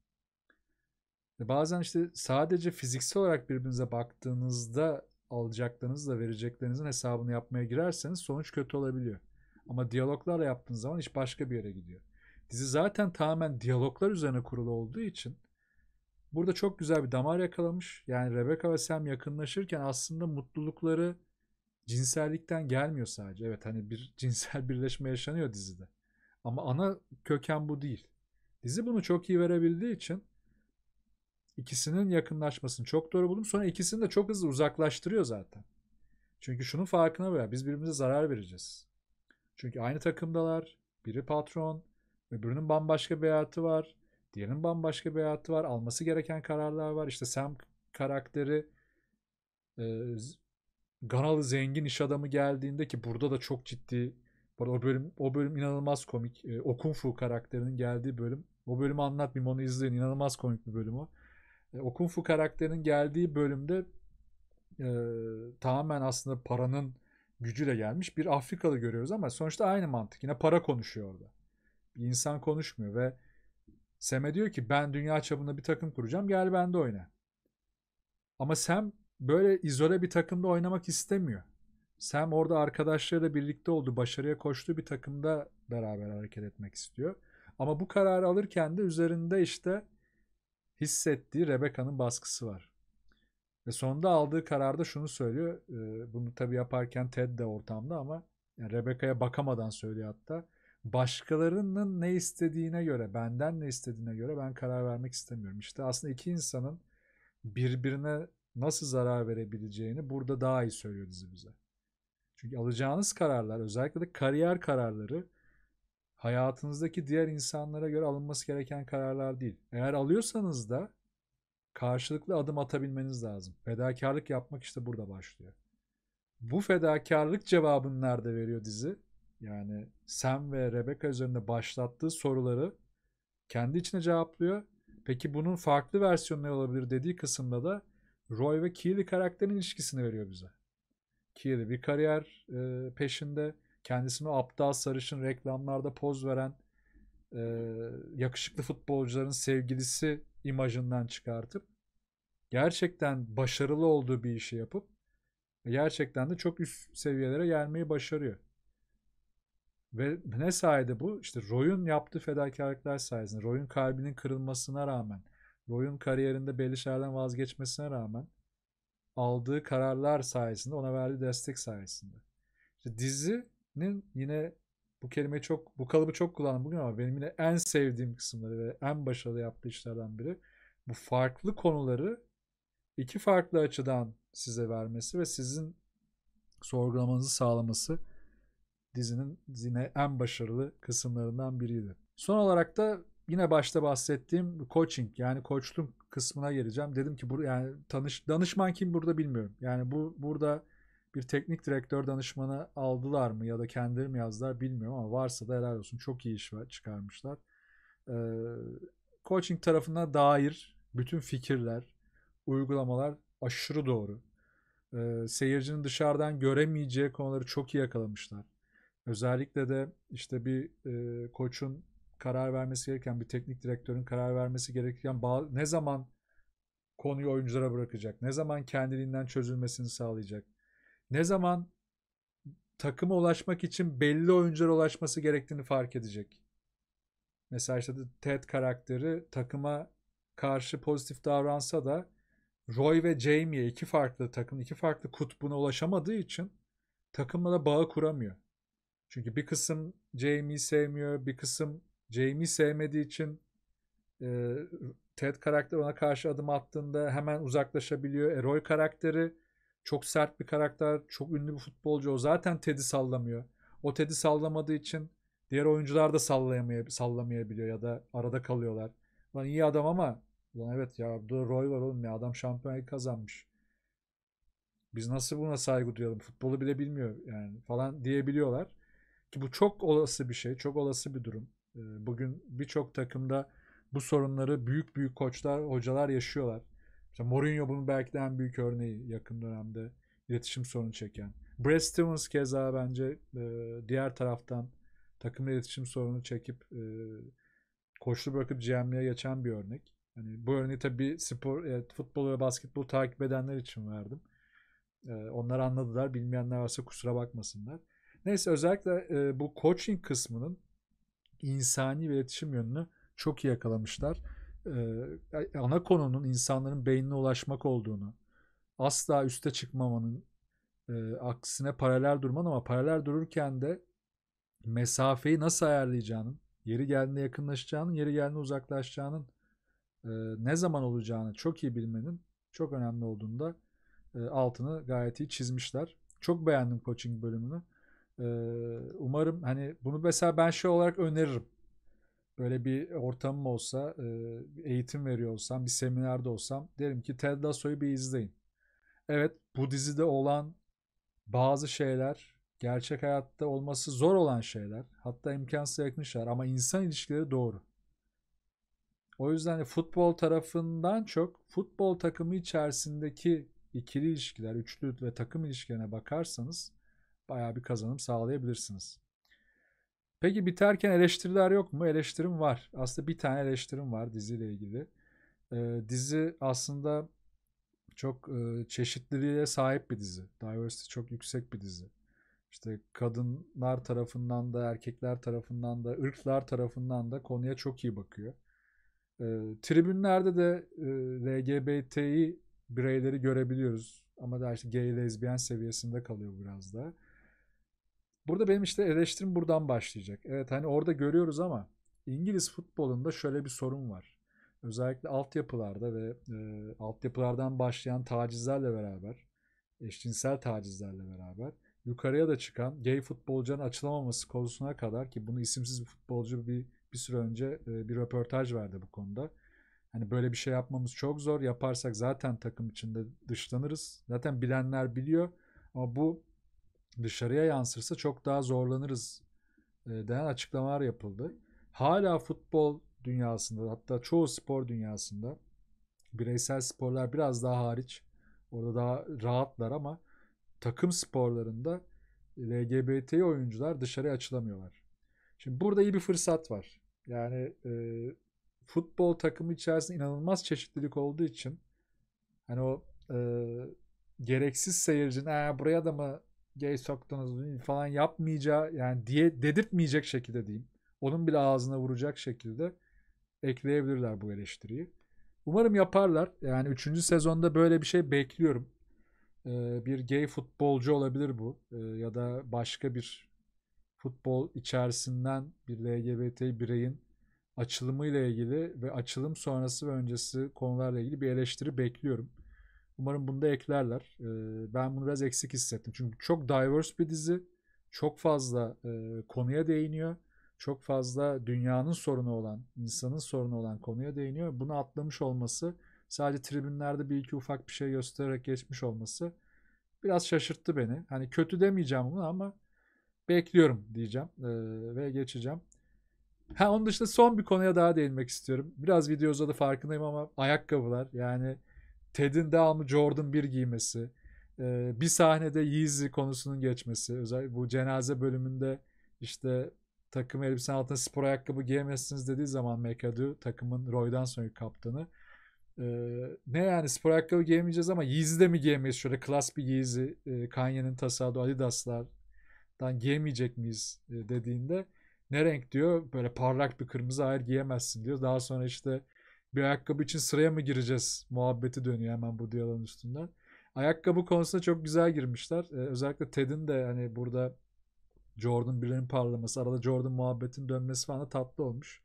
E, bazen işte sadece fiziksel olarak birbirinize baktığınızda alacaklarınızla vereceklerinizin hesabını yapmaya girerseniz sonuç kötü olabiliyor. Ama diyaloglarla yaptığın zaman iş başka bir yere gidiyor. Dizi zaten tamamen diyaloglar üzerine kurulu olduğu için burada çok güzel bir damar yakalamış. Yani Rebecca ve Sam yakınlaşırken aslında mutlulukları cinsellikten gelmiyor sadece. Evet hani bir cinsel birleşme yaşanıyor dizide. Ama ana köken bu değil. Dizi bunu çok iyi verebildiği için ikisinin yakınlaşmasını çok doğru buldum. Sonra ikisini de çok hızlı uzaklaştırıyor zaten. Çünkü şunun farkına var. Biz birbirimize zarar vereceğiz. Çünkü aynı takımdalar. Biri patron, öbürünün bambaşka bir hayatı var. Diğerinin bambaşka bir hayatı var. Alması gereken kararlar var. İşte Sam karakteri e, Ganalı zengin iş adamı geldiğinde ki burada da çok ciddi o bölüm o bölüm inanılmaz komik. E, o karakterinin geldiği bölüm. O bölümü anlatmayayım onu izleyin. İnanılmaz komik bir bölüm o. E, o karakterinin geldiği bölümde e, tamamen aslında paranın gücüyle gelmiş bir Afrikalı görüyoruz ama sonuçta aynı mantık. Yine para konuşuyor orada. Bir insan konuşmuyor ve Sem'e diyor ki ben dünya çapında bir takım kuracağım gel bende oyna. Ama Sem böyle izole bir takımda oynamak istemiyor. Sam orada arkadaşlarıyla birlikte oldu. Başarıya koştuğu bir takımda beraber hareket etmek istiyor. Ama bu kararı alırken de üzerinde işte hissettiği Rebecca'nın baskısı var. Ve sonda aldığı kararda şunu söylüyor. bunu tabi yaparken Ted de ortamda ama yani Rebecca'ya bakamadan söylüyor hatta. Başkalarının ne istediğine göre, benden ne istediğine göre ben karar vermek istemiyorum. İşte aslında iki insanın birbirine nasıl zarar verebileceğini burada daha iyi söylüyor dizi bize. Çünkü alacağınız kararlar özellikle de kariyer kararları hayatınızdaki diğer insanlara göre alınması gereken kararlar değil. Eğer alıyorsanız da Karşılıklı adım atabilmeniz lazım. Fedakarlık yapmak işte burada başlıyor. Bu fedakarlık cevabını nerede veriyor dizi? Yani Sam ve Rebecca üzerinde başlattığı soruları kendi içine cevaplıyor. Peki bunun farklı versiyonları olabilir dediği kısımda da Roy ve Keely karakterin ilişkisini veriyor bize. Keely bir kariyer e, peşinde. Kendisini aptal sarışın reklamlarda poz veren e, yakışıklı futbolcuların sevgilisi imajından çıkartıp gerçekten başarılı olduğu bir işi yapıp gerçekten de çok üst seviyelere gelmeyi başarıyor. Ve ne sayede bu? İşte Roy'un yaptığı fedakarlıklar sayesinde, Roy'un kalbinin kırılmasına rağmen, Roy'un kariyerinde belli şeylerden vazgeçmesine rağmen aldığı kararlar sayesinde, ona verdiği destek sayesinde. İşte dizinin yine bu kelimeyi çok, bu kalıbı çok kullandım bugün ama benim yine en sevdiğim kısımları ve en başarılı yaptığı işlerden biri bu farklı konuları iki farklı açıdan size vermesi ve sizin sorgulamanızı sağlaması dizinin yine en başarılı kısımlarından biriydi. Son olarak da yine başta bahsettiğim coaching yani koçluk kısmına geleceğim. Dedim ki bu yani tanış danışman kim burada bilmiyorum. Yani bu burada bir teknik direktör danışmanı aldılar mı ya da kendileri mi yazdılar bilmiyorum ama varsa da helal olsun. Çok iyi iş var, çıkarmışlar. E, coaching tarafına dair bütün fikirler, uygulamalar aşırı doğru. E, seyircinin dışarıdan göremeyeceği konuları çok iyi yakalamışlar. Özellikle de işte bir e, koçun karar vermesi gereken, bir teknik direktörün karar vermesi gereken ne zaman konuyu oyunculara bırakacak, ne zaman kendiliğinden çözülmesini sağlayacak, ne zaman takıma ulaşmak için belli oyunculara ulaşması gerektiğini fark edecek. Mesela işte Ted karakteri takıma karşı pozitif davransa da Roy ve Jamie iki farklı takım, iki farklı kutbuna ulaşamadığı için takımla da bağı kuramıyor. Çünkü bir kısım Jamie'yi sevmiyor, bir kısım Jamie'yi sevmediği için e, Ted karakteri ona karşı adım attığında hemen uzaklaşabiliyor. E, Roy karakteri çok sert bir karakter, çok ünlü bir futbolcu. O zaten Ted'i sallamıyor. O Ted'i sallamadığı için diğer oyuncular da sallamaya, sallamayabiliyor ya da arada kalıyorlar. Lan iyi adam ama lan evet ya burada Roy var oğlum ya adam şampiyonayı kazanmış. Biz nasıl buna saygı duyalım? Futbolu bile bilmiyor yani falan diyebiliyorlar. Ki bu çok olası bir şey, çok olası bir durum. Ee, bugün birçok takımda bu sorunları büyük büyük koçlar, hocalar yaşıyorlar. İşte Mourinho bunun belki de en büyük örneği yakın dönemde iletişim sorunu çeken. Brad Stevens keza bence e, diğer taraftan takım iletişim sorunu çekip e, koçlu bırakıp GM'ye geçen bir örnek. Hani bu örneği tabii spor, e, futbol ve basketbol takip edenler için verdim. E, onlar anladılar. Bilmeyenler varsa kusura bakmasınlar. Neyse özellikle e, bu coaching kısmının insani ve iletişim yönünü çok iyi yakalamışlar ana konunun insanların beynine ulaşmak olduğunu, asla üste çıkmamanın aksine paralel durman ama paralel dururken de mesafeyi nasıl ayarlayacağının, yeri geldiğinde yakınlaşacağının, yeri geldiğinde uzaklaşacağının ne zaman olacağını çok iyi bilmenin çok önemli olduğunda altını gayet iyi çizmişler. Çok beğendim coaching bölümünü. umarım hani bunu mesela ben şey olarak öneririm böyle bir ortamım olsa, e, eğitim veriyor olsam, bir seminerde olsam derim ki Ted Lasso'yu bir izleyin. Evet bu dizide olan bazı şeyler gerçek hayatta olması zor olan şeyler hatta imkansız yakın şeyler ama insan ilişkileri doğru. O yüzden futbol tarafından çok futbol takımı içerisindeki ikili ilişkiler, üçlü ve takım ilişkilerine bakarsanız bayağı bir kazanım sağlayabilirsiniz. Peki biterken eleştiriler yok mu? Eleştirim var. Aslında bir tane eleştirim var diziyle ilgili. Ee, dizi aslında çok e, çeşitliliğe sahip bir dizi. Diversity çok yüksek bir dizi. İşte kadınlar tarafından da, erkekler tarafından da, ırklar tarafından da konuya çok iyi bakıyor. E, tribünlerde de e, LGBT'yi bireyleri görebiliyoruz. Ama daha işte gay, lezbiyen seviyesinde kalıyor biraz da. Burada benim işte eleştirim buradan başlayacak. Evet hani orada görüyoruz ama İngiliz futbolunda şöyle bir sorun var. Özellikle altyapılarda ve e, altyapılardan başlayan tacizlerle beraber, eşcinsel tacizlerle beraber yukarıya da çıkan gay futbolcunun açılamaması konusuna kadar ki bunu isimsiz bir futbolcu bir, bir süre önce e, bir röportaj verdi bu konuda. Hani böyle bir şey yapmamız çok zor. Yaparsak zaten takım içinde dışlanırız. Zaten bilenler biliyor. Ama bu dışarıya yansırsa çok daha zorlanırız e, den açıklamalar yapıldı. Hala futbol dünyasında hatta çoğu spor dünyasında bireysel sporlar biraz daha hariç orada daha rahatlar ama takım sporlarında LGBT oyuncular dışarıya açılamıyorlar. Şimdi burada iyi bir fırsat var. Yani e, futbol takımı içerisinde inanılmaz çeşitlilik olduğu için hani o e, gereksiz seyircinin buraya da mı gay soktunuz falan yapmayacağı yani diye dedirtmeyecek şekilde diyeyim. Onun bile ağzına vuracak şekilde ekleyebilirler bu eleştiriyi. Umarım yaparlar. Yani 3. sezonda böyle bir şey bekliyorum. Ee, bir gay futbolcu olabilir bu. Ee, ya da başka bir futbol içerisinden bir LGBT bireyin açılımıyla ilgili ve açılım sonrası ve öncesi konularla ilgili bir eleştiri bekliyorum. Umarım bunu da eklerler. Ee, ben bunu biraz eksik hissettim. Çünkü çok diverse bir dizi. Çok fazla e, konuya değiniyor. Çok fazla dünyanın sorunu olan, insanın sorunu olan konuya değiniyor. Bunu atlamış olması, sadece tribünlerde bir iki ufak bir şey göstererek geçmiş olması biraz şaşırttı beni. Hani kötü demeyeceğim bunu ama bekliyorum diyeceğim e, ve geçeceğim. Ha onun dışında son bir konuya daha değinmek istiyorum. Biraz videoza da farkındayım ama ayakkabılar yani Ted'in devamlı Jordan bir giymesi. E, bir sahnede Yeezy konusunun geçmesi. özel bu cenaze bölümünde işte takım elbisen altında spor ayakkabı giyemezsiniz dediği zaman McAdoo takımın Roy'dan sonra kaptanı. Ee, ne yani spor ayakkabı giyemeyeceğiz ama Yeezy de mi giyemeyiz? Şöyle klas bir Yeezy, e, Kanye'nin tasarladığı Adidas'lardan giyemeyecek miyiz e, dediğinde ne renk diyor? Böyle parlak bir kırmızı hayır giyemezsin diyor. Daha sonra işte bir ayakkabı için sıraya mı gireceğiz muhabbeti dönüyor hemen bu diyaloğun üstünden. Ayakkabı konusunda çok güzel girmişler. Ee, özellikle Ted'in de hani burada Jordan birinin parlaması, arada Jordan muhabbetin dönmesi falan da tatlı olmuş.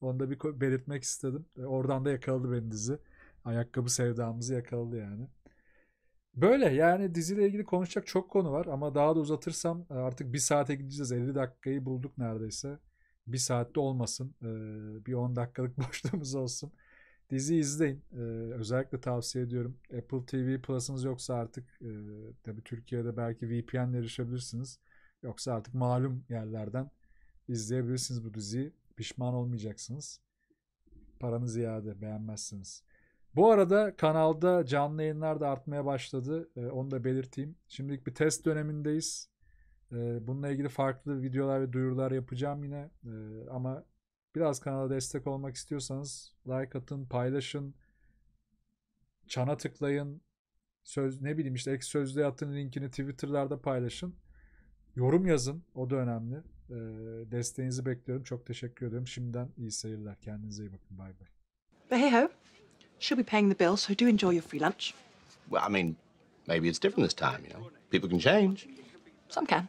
Onu da bir belirtmek istedim. E, oradan da yakaladı beni dizi. Ayakkabı sevdamızı yakaladı yani. Böyle yani diziyle ilgili konuşacak çok konu var ama daha da uzatırsam e, artık bir saate gideceğiz. 50 dakikayı bulduk neredeyse. Bir saatte olmasın. bir 10 dakikalık boşluğumuz olsun. Dizi izleyin. özellikle tavsiye ediyorum. Apple TV Plus'ınız yoksa artık e, Türkiye'de belki VPN'le erişebilirsiniz. Yoksa artık malum yerlerden izleyebilirsiniz bu diziyi. Pişman olmayacaksınız. Paranız iade beğenmezsiniz. Bu arada kanalda canlı yayınlar da artmaya başladı. Ee, onu da belirteyim. Şimdilik bir test dönemindeyiz. Ee, bununla ilgili farklı videolar ve duyurular yapacağım yine. Ee, ama biraz kanala destek olmak istiyorsanız like atın, paylaşın, çana tıklayın, söz ne bileyim işte ek sözlüğe atın linkini Twitter'larda paylaşın. Yorum yazın. O da önemli. Ee, desteğinizi bekliyorum. Çok teşekkür ediyorum. Şimdiden iyi seyirler. Kendinize iyi bakın. Bay bay. hey ho, she'll be paying the bill, so do enjoy your free lunch. Well, I mean, maybe it's different this time, you know. People can change. Some can.